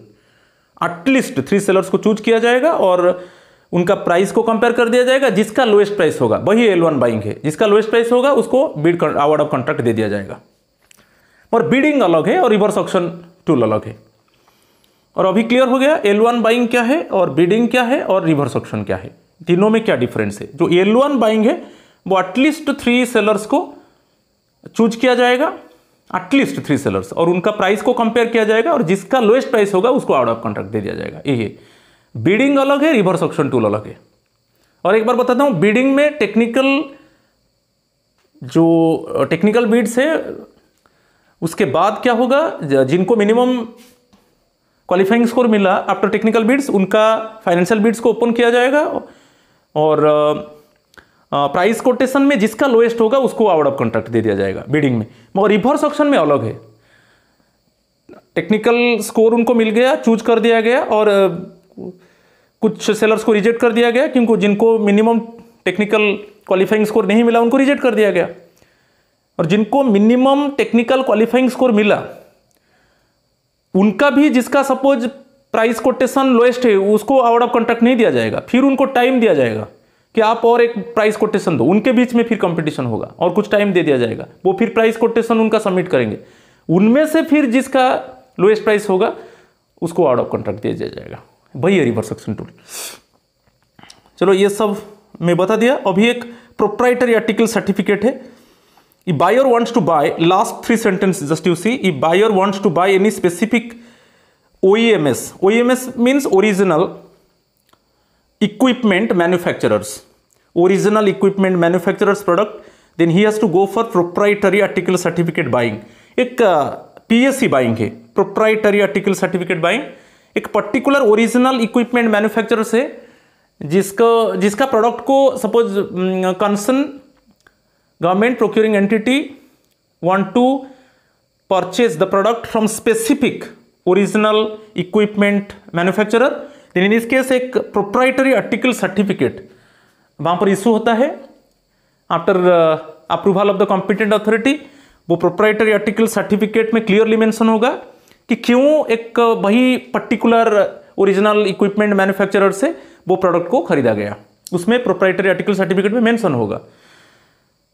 at least three sellers को चूज किया जाएगा और उनका प्राइस को कंपेयर कर दिया जाएगा जिसका लोएस्ट प्राइस होगा वही एल वन बाइंग है जिसका लोएस्ट प्राइस होगा उसको बीड अवार्ड ऑफ कॉन्ट्रैक्ट दे दिया जाएगा और बीडिंग अलग है और रिवर्स ऑप्शन टूल अलग है और अभी क्लियर हो गया एल वन बाइंग क्या है और बीडिंग क्या है और रिवर्स ऑप्शन क्या है तीनों में क्या डिफरेंस है जो एल वन बाइंग है वो एटलीस्ट थ्री सेलर्स को चूज किया जाएगा एटलीस्ट थ्री सेलर्स और उनका प्राइस को कंपेयर किया जाएगा और जिसका लोएस्ट प्राइस होगा उसको आउट ऑफ कॉन्ट्रैक्ट दे दिया जाएगा ये बीडिंग अलग है रिवर्स ऑप्शन टूल अलग है और एक बार बताता हूँ बीडिंग में टेक्निकल जो टेक्निकल बीड्स है उसके बाद क्या होगा जिनको मिनिमम क्वालिफाइंग स्कोर मिला आफ्टर टेक्निकल बीड्स उनका फाइनेंशियल बीड्स को ओपन किया जाएगा और प्राइस कोटेशन में जिसका लोएस्ट होगा उसको आउट ऑफ कॉन्ट्रैक्ट दे दिया जाएगा बीडिंग में मगर रिवर्स ऑप्शन में अलग है टेक्निकल स्कोर उनको मिल गया चूज कर दिया गया और कुछ सेलर्स को रिजेक्ट कर दिया गया क्योंकि जिनको मिनिमम टेक्निकल क्वालिफाइंग स्कोर नहीं मिला उनको रिजेक्ट कर दिया गया और जिनको मिनिमम टेक्निकल क्वालिफाइंग स्कोर मिला उनका भी जिसका सपोज प्राइस कोटेशन लोएस्ट है उसको आउट ऑफ कॉन्ट्रैक्ट नहीं दिया जाएगा फिर उनको टाइम दिया जाएगा कि आप और एक प्राइस कोटेशन दो उनके बीच में फिर कंपटीशन होगा और कुछ टाइम दे दिया जाएगा वो फिर प्राइस कोटेशन उनका सबमिट करेंगे उनमें से फिर जिसका लोएस्ट प्राइस होगा उसको आउट ऑफ कॉन्ट्रैक्ट दे दिया जाएगा भैया है रिवर्स एक्शन टूल चलो ये सब मैं बता दिया अभी एक प्रोप्राइटरी आर्टिकल सर्टिफिकेट है if buyer wants to buy last buyer wants to buy any specific O E M S O E M S means original equipment manufacturers original equipment manufacturers product then he has to go for proprietary article certificate buying एक PSC uh, buying है proprietary article certificate buying एक particular original equipment manufacturers है जिसको जिसका product को suppose concern government procuring entity want to purchase the product from specific original equipment manufacturer लेकिन इस case एक प्रोप्राइटरी आर्टिकल सर्टिफिकेट वहाँ पर इशू होता है after approval of the competent authority वो प्रोप्राइटरी आर्टिकल सर्टिफिकेट में क्लियरली मेंशन होगा कि क्यों एक uh, वही पर्टिकुलर ओरिजिनल इक्विपमेंट मैन्युफैक्चरर से वो प्रोडक्ट को खरीदा गया उसमें प्रोप्राइटरी आर्टिकल सर्टिफिकेट में मेंशन होगा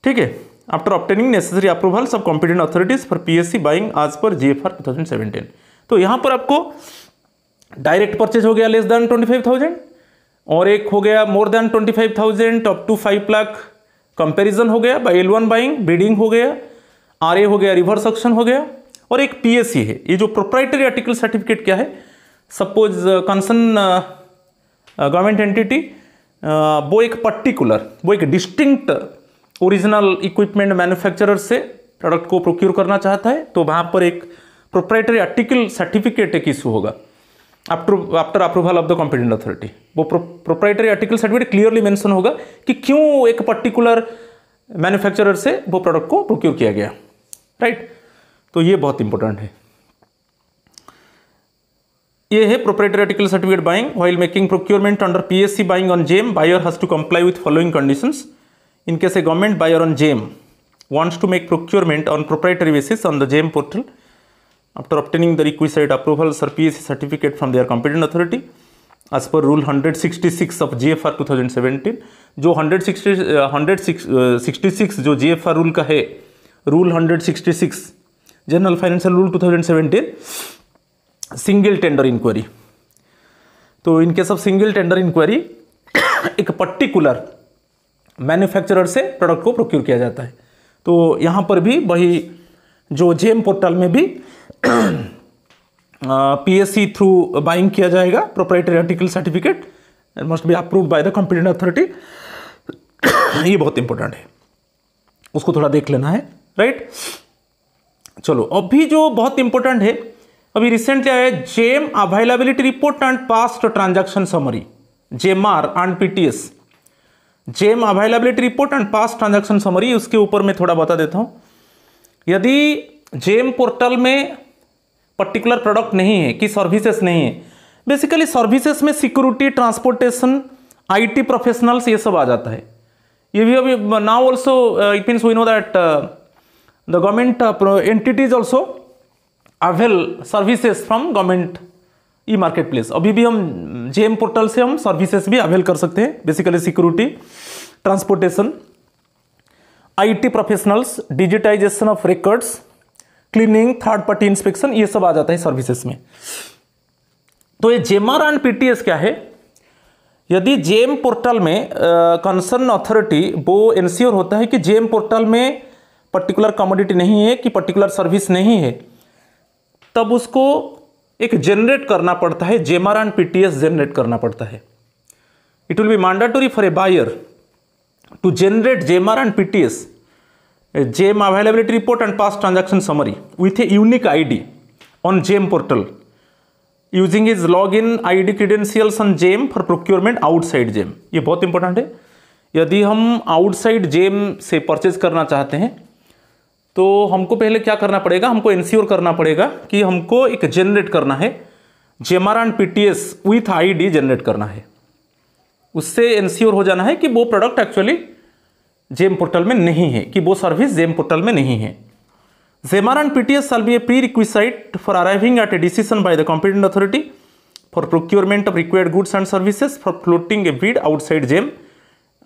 ठीक है आफ्टर ऑप्टेनिंग नेसेसरी अप्रूवल सब competent authorities for PSC buying as per GFR 2017 तो यहाँ पर आपको डायरेक्ट परचेज हो गया less than twenty five thousand और एक हो गया more than twenty five thousand up to five lakh comparison हो गया by L one buying bidding हो गया आर ए हो गया रिवर्स ऑक्शन हो गया और एक पी एस सी है ये जो प्रोप्राइटरी आर्टिकल सर्टिफिकेट क्या है सपोज कंसर्न गवर्नमेंट एंटिटी वो एक पर्टिकुलर वो एक डिस्टिंक्ट ओरिजिनल इक्विपमेंट मैन्युफैक्चरर से प्रोडक्ट को प्रोक्योर करना चाहता है तो वहाँ पर एक प्रोप्राइटरी आर्टिकल सर्टिफिकेट एक इशू होगा after after approval of the competent authority वो proprietary article certificate clearly mention होगा कि क्यों एक पर्टिकुलर मैन्युफैक्चरर से वो प्रोडक्ट को प्रोक्योर किया गया राइट तो ये बहुत इंपॉर्टेंट है ये है proprietary article certificate buying while making procurement under PSC buying on GeM buyer has to comply with following condition in case a government buyer on GeM wants to make procurement on proprietary basis on the GeM portal after obtaining the requisite approval sir SRPS certificate from their competent authority as per rule 166 of GFR 2017 jo 160 166 jo GFR rule ka hai rule 166 general financial rule 2017 single tender inquiry तो इनके सब single tender inquiry एक particular manufacturer से product को procure किया जाता है तो यहाँ पर भी वही जो जेम पोर्टल में भी पीएससी थ्रू बाइंग किया जाएगा proprietary article certificate must be approve by the competent authority ये बहुत इंपॉर्टेंट है उसको थोड़ा देख लेना है राइट चलो अभी जो बहुत इंपॉर्टेंट है अभी रिसेंटली आया है GeM availability report and past transaction summary R and PTS GeM availability report and past transaction summary उसके ऊपर मैं थोड़ा बता देता हूँ यदि जेम पोर्टल में पर्टिकुलर प्रोडक्ट नहीं है कि सर्विसेस नहीं है बेसिकली सर्विसेस में सिक्योरिटी ट्रांसपोर्टेशन आईटी प्रोफेशनल्स ये सब आ जाता है ये भी अभी now also it means we know that the government entities also avail services from government e market marketplace अभी भी हम जे पोर्टल से हम सर्विसेज भी अवेल कर सकते हैं basically security transportation IT professionals digitisation of records cleaning third party inspection ये सब आ जाता है सर्विसेज में तो ये जेमर एंड पीटीएस क्या है यदि जेम पोर्टल में कंसर्न अथॉरिटी वो इंश्योर होता है कि जेम पोर्टल में पर्टिकुलर कमोडिटी नहीं है कि पर्टिकुलर सर्विस नहीं है तब उसको एक जनरेट करना पड़ता है जेमर एंड पीटीएस जनरेट करना पड़ता है it will be mandatory for a buyer to generate GeMAR and PTS GeM availability report and past transaction summary with a unique ID on GeM portal using is login I D credentials on GeM for procurement outside GeM ये बहुत important है यदि हम outside GeM से purchase करना चाहते हैं तो हमको पहले क्या करना पड़ेगा हमको इंश्योर करना पड़ेगा कि हमको एक जनरेट करना है GeMAR and P T S with I D generate करना है उससे इंश्योर हो जाना है कि वो प्रोडक्ट एक्चुअली जेम पोर्टल में नहीं है कि वो सर्विस जेम पोर्टल में नहीं है GeMAR and P T S shall be a prerequisite for arriving at a decision by the competent authority for procurement of required goods and services for floating a bid outside GeM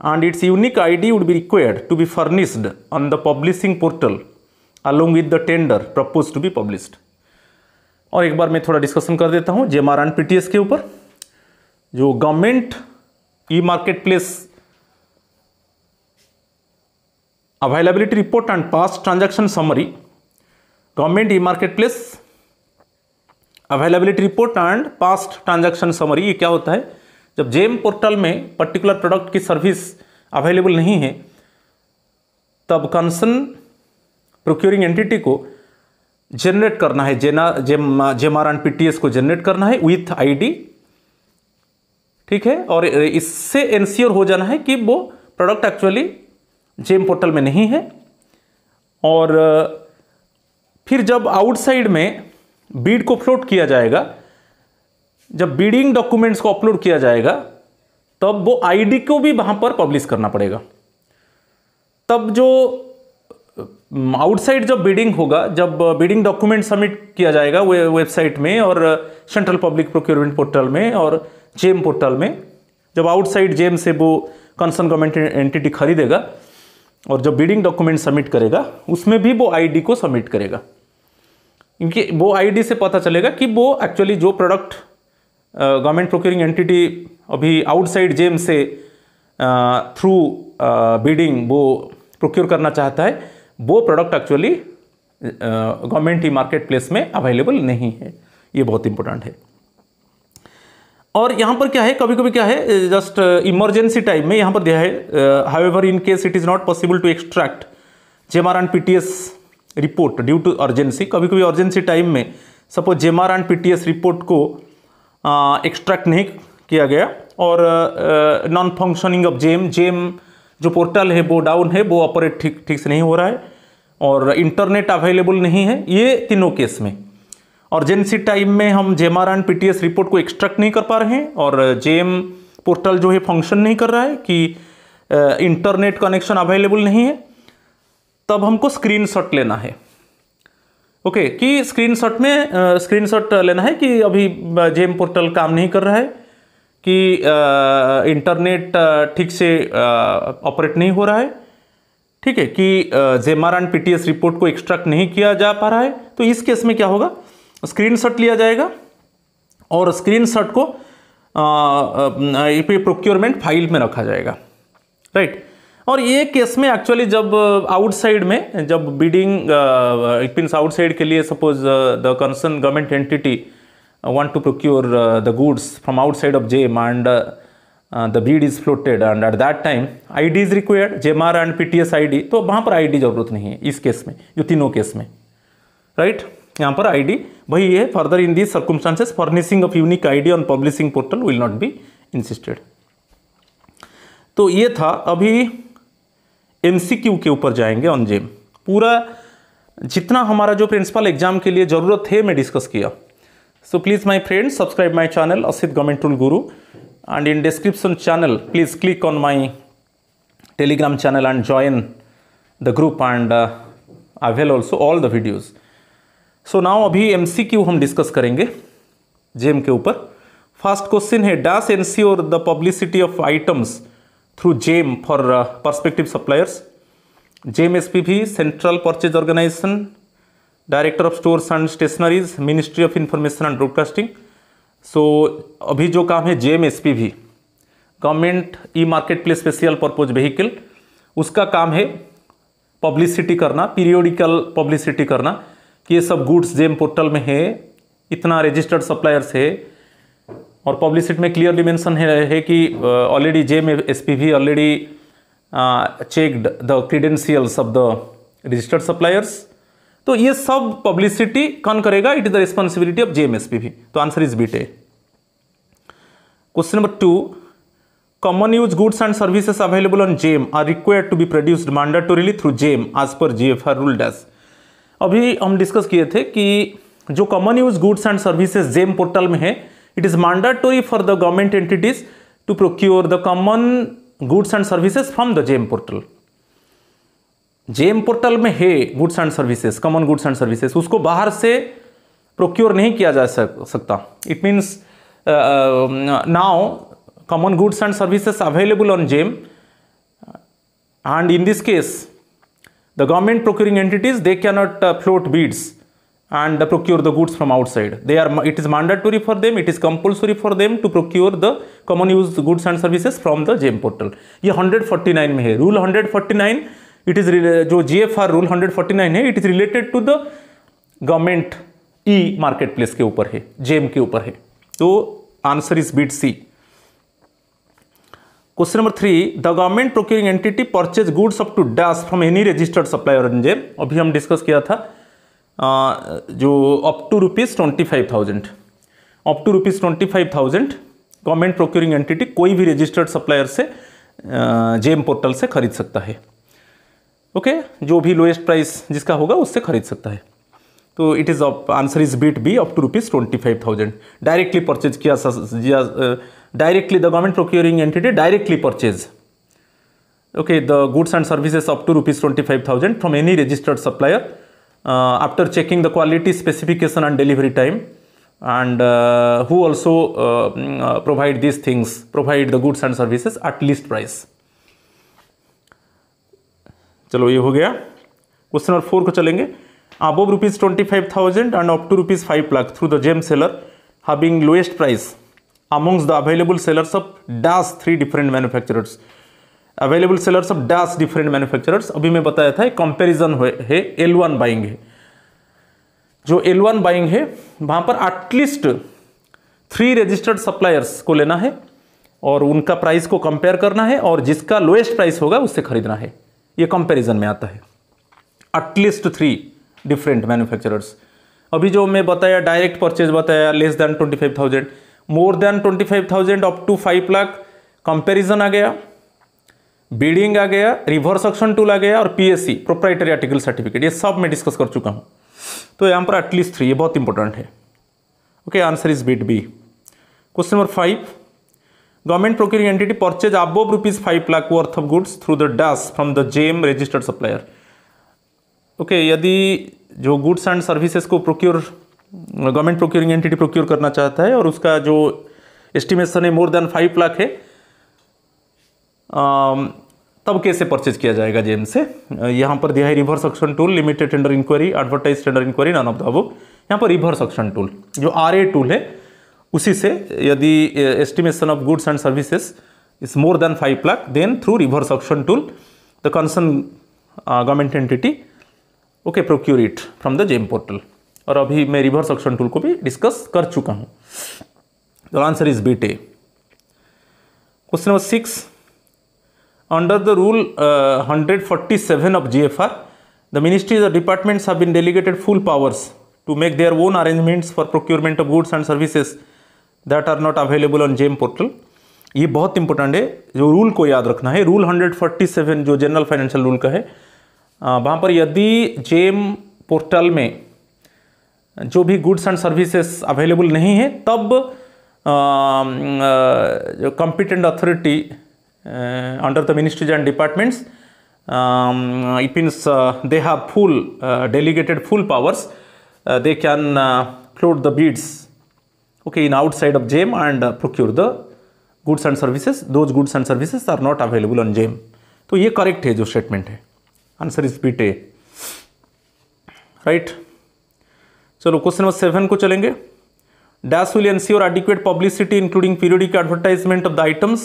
and its unique I D would be required to be furnished on the publishing portal along with the tender propose to be published और एक बार मैं थोड़ा discussion कर देता हूँ जेमर and P T S के ऊपर जो government E market marketplace availability report and past transaction summary government e-marketplace availability report and past transaction summary ये क्या होता है जब जेम पोर्टल में पर्टिकुलर प्रोडक्ट की सर्विस अवेलेबल नहीं है तब कंसर्न प्रोक्योरिंग एंटिटी को जनरेट करना है जेना GeM GeM R and P को जनरेट करना है विथ आईडी ठीक है और इससे एनश्योर हो जाना है कि वो प्रोडक्ट एक्चुअली जेम पोर्टल में नहीं है और फिर जब आउटसाइड में बीड को फ्लोट किया जाएगा जब बीडिंग डॉक्यूमेंट्स को अपलोड किया जाएगा तब वो आईडी को भी वहाँ पर पब्लिश करना पड़ेगा तब जो आउटसाइड जब बीडिंग होगा जब बीडिंग डॉक्यूमेंट सबमिट किया जाएगा वे वेबसाइट में और सेंट्रल पब्लिक प्रोक्योरमेंट पोर्टल में और जेम पोर्टल में जब आउटसाइड जेम से वो कंसर्न गवर्नमेंट एंटिटी खरीदेगा और जो बिडिंग डॉक्यूमेंट सबमिट करेगा उसमें भी वो आईडी को सबमिट करेगा इनके वो आईडी से पता चलेगा कि वो एक्चुअली जो प्रोडक्ट गवर्नमेंट प्रोक्योरिंग एंटिटी अभी आउटसाइड जेम से थ्रू बिडिंग वो प्रोक्योर करना चाहता है वो प्रोडक्ट एक्चुअली गवर्नमेंट ही मार्केट प्लेस में अवेलेबल नहीं है ये बहुत इंपॉर्टेंट है और यहाँ पर क्या है कभी कभी क्या है जस्ट इमरजेंसी टाइम में यहाँ पर दिया है ever in case it is not possible to extract R and P report due to urgency कभी कभी अर्जेंसी टाइम में suppose R and P report को एक्सट्रैक्ट नहीं किया गया और non functioning of GeM GeM जो पोर्टल है वो डाउन है वो ऑपरेट ठीक ठीक से नहीं हो रहा है और इंटरनेट अवेलेबल नहीं है ये तीनों केस में और जेनसी टाइम में हम एंड पीटीएस रिपोर्ट को एक्सट्रैक्ट नहीं कर पा रहे हैं और जेएम uh, पोर्टल जो है फंक्शन नहीं कर रहा है कि इंटरनेट कनेक्शन अवेलेबल नहीं है तब हमको स्क्रीनशॉट लेना है ओके कि स्क्रीनशॉट में स्क्रीनशॉट uh, लेना है कि अभी जेम uh, पोर्टल काम नहीं कर रहा है कि इंटरनेट ठीक से ऑपरेट नहीं हो रहा है ठीक है कि एंड पीटीएस रिपोर्ट को एक्सट्रैक्ट नहीं किया जा पा रहा है तो इस केस में क्या होगा स्क्रीनशॉट लिया जाएगा और स्क्रीनशॉट को प्रोक्योरमेंट फाइल में रखा जाएगा राइट और ये केस में एक्चुअली जब आउटसाइड में जब बिडिंग इट मीन्स आउटसाइड के लिए suppose the concern government entity want to procure the goods from outside of GeM and the bid is floated and at that time at is required GeM and P T and तो वहाँ पर ID ज़रूरत नहीं है इस case में जो तीनों केस में राइट right? यहाँ पर आईडी भाई ये further in these circumstances furnishing of unique ID on publishing portal will not be insisted तो ये था अभी एमसीक्यू के ऊपर जाएंगे ऑन जेम पूरा जितना हमारा जो प्रिंसिपल एग्जाम के लिए ज़रूरत है मैं डिस्कस किया so please my friend subscribe my channel Asit government tool Guru and in description channel please click on my Telegram channel and join the group and I well also all the videos so now अभी MCQ हम discuss करेंगे GeM के ऊपर first question है N C और the publicity of items through GeM for perspective suppliers GeM S P V central purchase organization director of stores and stationeries ministry of information and broadcasting so अभी जो काम है GeM S P V government ई market place special purpose vehicle उसका काम है publicity करना periodical publicity करना कि ये सब गुड्स जेम पोर्टल में है इतना रजिस्टर्ड सप्लायर्स है और पब्लिसिट में क्लियरली मेंशन है, है कि already GeM S P V already checked the credentials of the registered suppliers तो ये सब पब्लिसिटी कौन करेगा it is the responsibility of GeM S P V तो आंसर इज बीटे question number two common goods and services available on GeM are required to be produced mandatorily through GeM as per G F R rule dash अभी हम discuss किए थे कि जो common use goods and services GeM portal में है it is mandatory for the government entities to procure the common goods and services from the GeM portal GeM portal में है goods and services common goods and services उसको बाहर से procure नहीं किया जा सकता it means now common goods and services available on GeM and in this case The government procuring entities, they cannot uh, float bids and uh, procure the goods from outside. They are, it is mandatory for them, it is compulsory for them to procure the common use goods and services from the gem portal ye 149 mein hai rule 149 it is jo gfr rule 149 hai it is related to the government E market place के ऊपर है GeM के ऊपर है तो answer is बीट C question number three the government procuring entity purchase goods up to dash from any registered supplier in GeM अभी हम डिस्कस किया था आ, जो up to rupees twenty five thousand up to rupees twenty five thousand government procuring entity कोई भी registered supplier से GeM portal से खरीद सकता है ओके जो भी लोएस्ट प्राइस जिसका होगा उससे खरीद सकता है तो इट इज़ आंसर इज बीट B up to rupees twenty five thousand directly purchase किया directly the government procuring entity directly purchase okay the goods and services up to rupees 25000 from any registered supplier uh, after checking the quality specification and delivery time and uh, who also uh, provide these things provide the goods and services at least price चलो ये हो गया question number four को चलेंगे above rupees twenty five thousand and up to rupees five lakh through the GeM seller having lowest price amongst the available sellers of dash three different manufacturers available sellers of dash different manufacturers अभी मैं बताया था comparison है L one buying है जो L one buying है वहां पर एटलीस्ट थ्री रजिस्टर्ड सप्लायर्स को लेना है और उनका प्राइस को कंपेयर करना है और जिसका लोएस्ट प्राइस होगा उससे खरीदना है ये कंपेरिजन में आता है एटलीस्ट थ्री डिफरेंट मैन्युफैक्चरर्स अभी जो मैं बताया डायरेक्ट परचेज बताया less than twenty five thousand more than twenty five thousand up to five lakh comparison आ गया बीडिंग आ गया रिवर्स ऑक्शन टूल आ गया और पीएससी प्रोप्राइटरी आर्टिकल सर्टिफिकेट ये सब मैं डिस्कस कर चुका हूँ तो यहाँ पर एटलीस्ट थ्री ये बहुत इंपॉर्टेंट है ओके आंसर इज बीट B question number five government procuring entity purchase above rupees five lakh worth of goods through the dash from the GeM registered supplier okay यदि जो गुड्स एंड सर्विसेज को procure government procuring entity procure करना चाहता है और उसका जो estimation है मोर देन फाइव लाख है तब कैसे परचेज किया जाएगा जेम से यहाँ पर दिया है reverse auction tool limited tender inquiry advertise tender inquiry none of the book यहाँ पर रिवर्स ऑक्शन टूल जो आर टूल है उसी से यदि estimation of goods and services is more than five lakh then through reverse auction tool the concern government entity okay procure it from the GeM portal और अभी मैं रिवर्स ऑक्शन टूल को भी डिस्कस कर चुका हूं तो आंसर इज बीटे question number six under the rule hundred forty seven of G F R the ministries of department have been delegated full powers to make their own arrangements for procurement of goods and services that are not available on GeM portal ये बहुत important है जो rule को याद रखना है rule hundred forty seven जो general financial rule का है uh, वहां पर यदि जेम पोर्टल में जो भी गुड्स एंड सर्विसेस अवेलेबल नहीं है तब जो competent authority under the ministries and departments it means they have full delegated full powers they can close the bids okay in outside of GeM and procure the goods and services those goods and services are not available on GeM तो ये correct है जो statement है answer is बीट A right right? चलो question number seven को चलेंगे dash will ensure adequate publicity including periodic advertisement of the items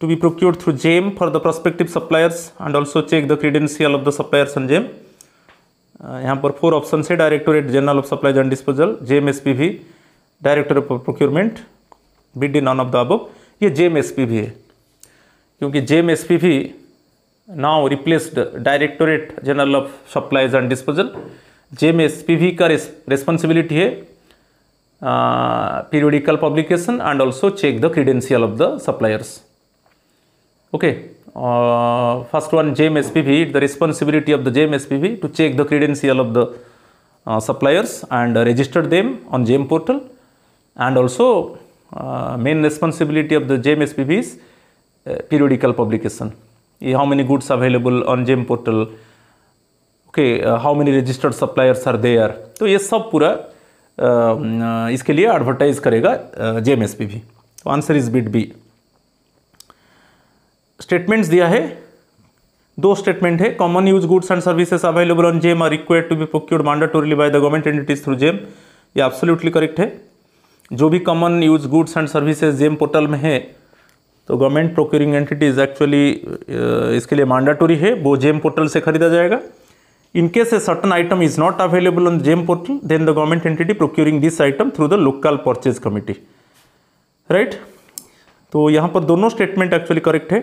to be procured through GeM for the prospective suppliers and also check the credential of the suppliers and GeM यहाँ पर four option है directorate general of supplies and disposal J M S P V director of procurement B D none of the above ये GeM S P V है क्योंकि J M S P V now replaced directorate general of supplies and disposal J GeM S P V का responsibility है periodical publication and also check the credential of the suppliers okay first one J M S P V the responsibility of the J M S P V to check the credential of the suppliers and registered them on GeM portal and also main responsibility of the J M S P V is periodical publication ये how many goods available on GeM portal okay how many registered suppliers are there तो ये सब पूरा इसके लिए advertise करेगा जे M V तो answer is बिट बी स्टेटमेंट्स दिया है दो स्टेटमेंट है common use goods and services available on GeM are required to be procured mandatorily by the government entities through GeM ये एब्सोल्युटली करेक्ट है जो भी common use goods and services GeM portal में है तो गवर्नमेंट प्रोक्योरिंग एंटिटीज एक्चुअली इसके लिए mandatory है वो जेम पोर्टल से खरीदा जाएगा In case a certain item is not available on the GEM portal, then the government entity procuring this item through the local purchase committee. Right right? तो यहाँ पर दोनों स्टेटमेंट एक्चुअली करेक्ट है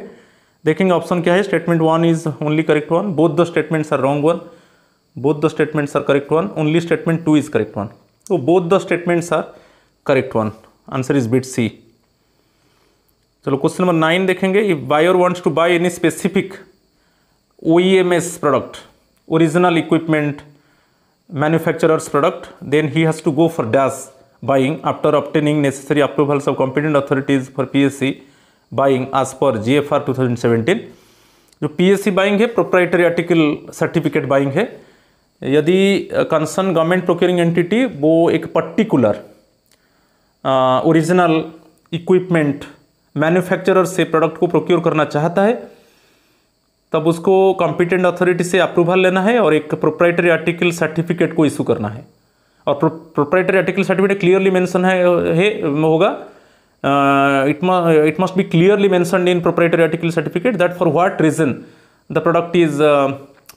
देखेंगे option क्या है statement one is only correct one both the statements are wrong one both the statements are correct one only statement two is correct one तो both the statements are correct one answer is bit C चलो question number nine देखेंगे if buyer wants to buy any specific O product original equipment manufacturer's product then he has to go for dash buying after obtaining necessary approvals of competent authorities for PSC buying as per GFR 2017 jo psc buying hai proprietary article certificate buying hai यदि concern government procuring entity वो एक particular original equipment manufacturer से product को procure करना चाहता है तब उसको कॉम्पिटेंट अथॉरिटी से अप्रूवल लेना है और एक प्रोप्राइटरी आर्टिकल सर्टिफिकेट को इशू करना है और proprietary article certificate clearly mention है, है होगा it it must be clearly mention in proprietary article certificate that for what reason the product is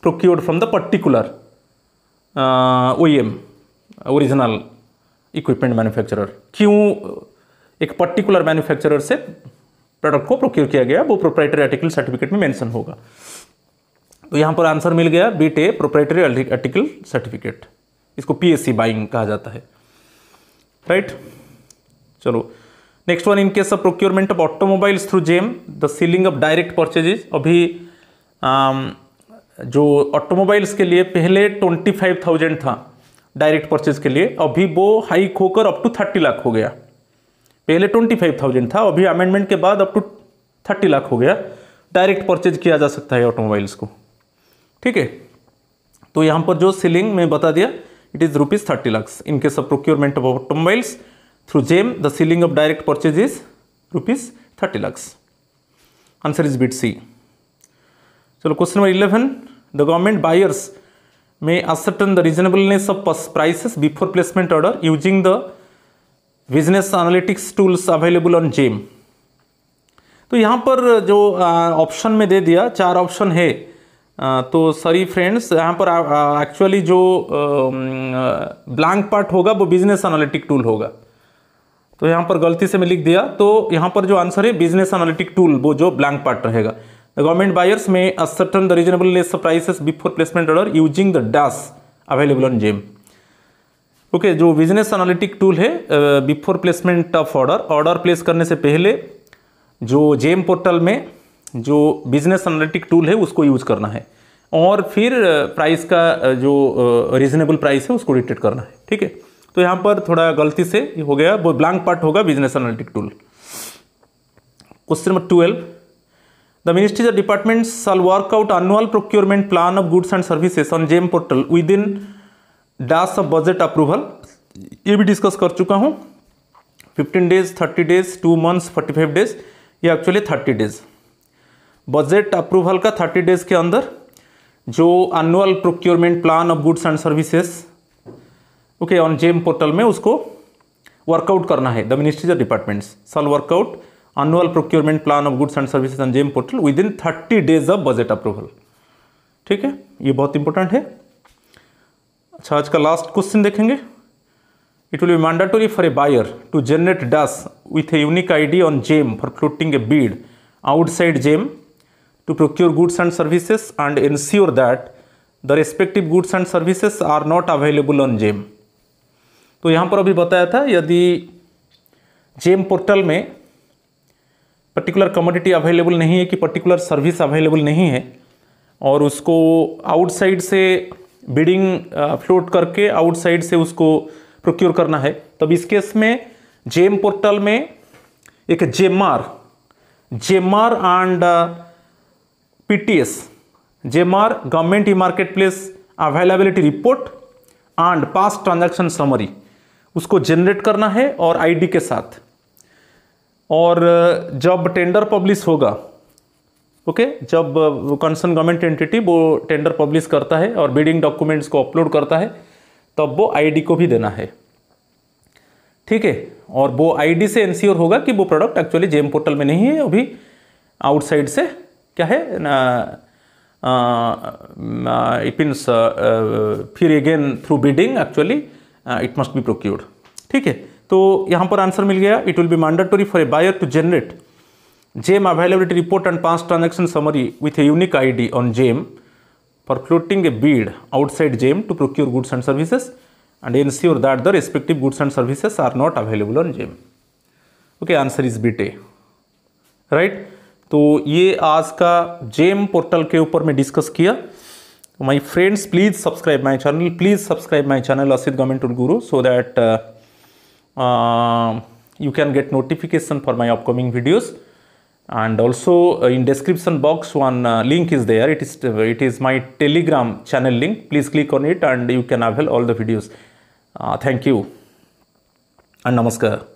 procured from the particular O M original equipment manufacturer क्यों एक particular manufacturer से product को procure किया गया वो प्रोप्राइटरी आर्टिकल सर्टिफिकेट में mention होगा तो यहां पर आंसर मिल गया बीटे प्रोप्राइटरी आर्टिकल सर्टिफिकेट इसको पीएससी बाइंग कहा जाता है राइट right? चलो next one in case of procurement of automobiles through GeM the ceiling of direct purchases अभी आम, um, जो ऑटोमोबाइल्स के लिए पहले ट्वेंटी फाइव थाउजेंड था डायरेक्ट परचेज के लिए अभी वो हाइक होकर अप टू थर्टी लाख हो गया पहले ट्वेंटी फाइव थाउजेंड था अभी अमेंडमेंट के बाद अप टू थर्टी लाख हो गया डायरेक्ट परचेज किया जा सकता है ऑटोमोबाइल्स को ठीक है तो यहाँ पर जो सीलिंग में बता दिया it is rupees thirty lakh in case of procurement of automobiles through GeM the ceiling of direct purchase is rupees thirty lakhs answer is bit C चलो question number eleven the government buyers may ascertain the reasonableness of prices before placement order using the business analytics tools available on GeM तो यहाँ पर जो option में दे दिया चार option है तो सॉरी फ्रेंड्स यहाँ पर एक्चुअली जो ब्लैंक पार्ट होगा वो बिजनेस एनालिटिक टूल होगा तो यहाँ पर गलती से मैं लिख दिया तो यहाँ पर जो आंसर है बिजनेस एनालिटिक टूल वो जो ब्लैंक पार्ट रहेगा the government buyers may ascertain the reasonableness prices before placement order using the dash available on GeM okay okay, जो बिजनेस एनालिटिक टूल है before placement of order order place करने से पहले जो GeM portal में जो business analytic tool है उसको यूज करना है और फिर प्राइस uh, का uh, जो रीजनेबल uh, प्राइस है उसको डिटेक्ट करना है ठीक है तो यहाँ पर थोड़ा गलती से हो गया वो ब्लैंक पार्ट होगा business analytic tool question number twelve the ministries of departments shall work out annual procurement plan of goods and services on GeM portal within dash of budget approval ये भी डिस्कस कर चुका हूँ fifteen days thirty days two months forty five days ये actually thirty days budget approval का thirty days के अंदर जो annual procurement plan of goods and services okay on GeM portal में उसको वर्कआउट करना है the ministries of departments shall work out annual procurement plan of goods and services on GeM portal within thirty days of budget approval ठीक है ये बहुत important है अच्छा आज का लास्ट क्वेश्चन देखेंगे it will be mandatory for a buyer to generate does with a unique ID on GeM for floating a bid outside GeM to procure goods and services and ensure that the respective goods and services are not available on GeM तो यहाँ पर अभी बताया था यदि GeM portal में particular commodity available नहीं है कि पर्टिकुलर सर्विस अवेलेबल नहीं है और उसको आउटसाइड से बिडिंग फ्लोट uh, करके आउटसाइड से उसको प्रोक्योर करना है तब इस केस में जेम पोर्टल में एक GeMAR GeMAR and PTS GeMAR government E market marketplace availability report and past transaction summary उसको जनरेट करना है और आईडी के साथ और uh, जब टेंडर पब्लिश होगा ओके okay? जब कंसर्न गवर्नमेंट एंटिटी वो टेंडर पब्लिश करता है और बिडिंग डॉक्यूमेंट्स को अपलोड करता है तब वो आईडी को भी देना है ठीक है और वो आईडी से इंश्योर होगा कि वो प्रोडक्ट एक्चुअली जेम पोर्टल में नहीं है अभी आउटसाइड से क्या है ना इट मीन्स फिर again through bidding actually it must be procured ठीक है तो यहाँ पर आंसर मिल गया it will be mandatory for a buyer to generate JAM availability report and past transaction summary with a unique ID on JAM for floating a bid outside JAM to procure goods and services and ensure that the respective goods and services are not available on JAM. Okay, answer is bit A. Right तो ये आज का GeM portal के ऊपर मैं discuss किया my friends please subscribe my channel please subscribe my channel Asit government guru so that you can get notification for my upcoming videos and also uh, in description box one uh, link is there it is uh, it is my telegram channel link please click on it and you can avail all the videos thank you and namaskar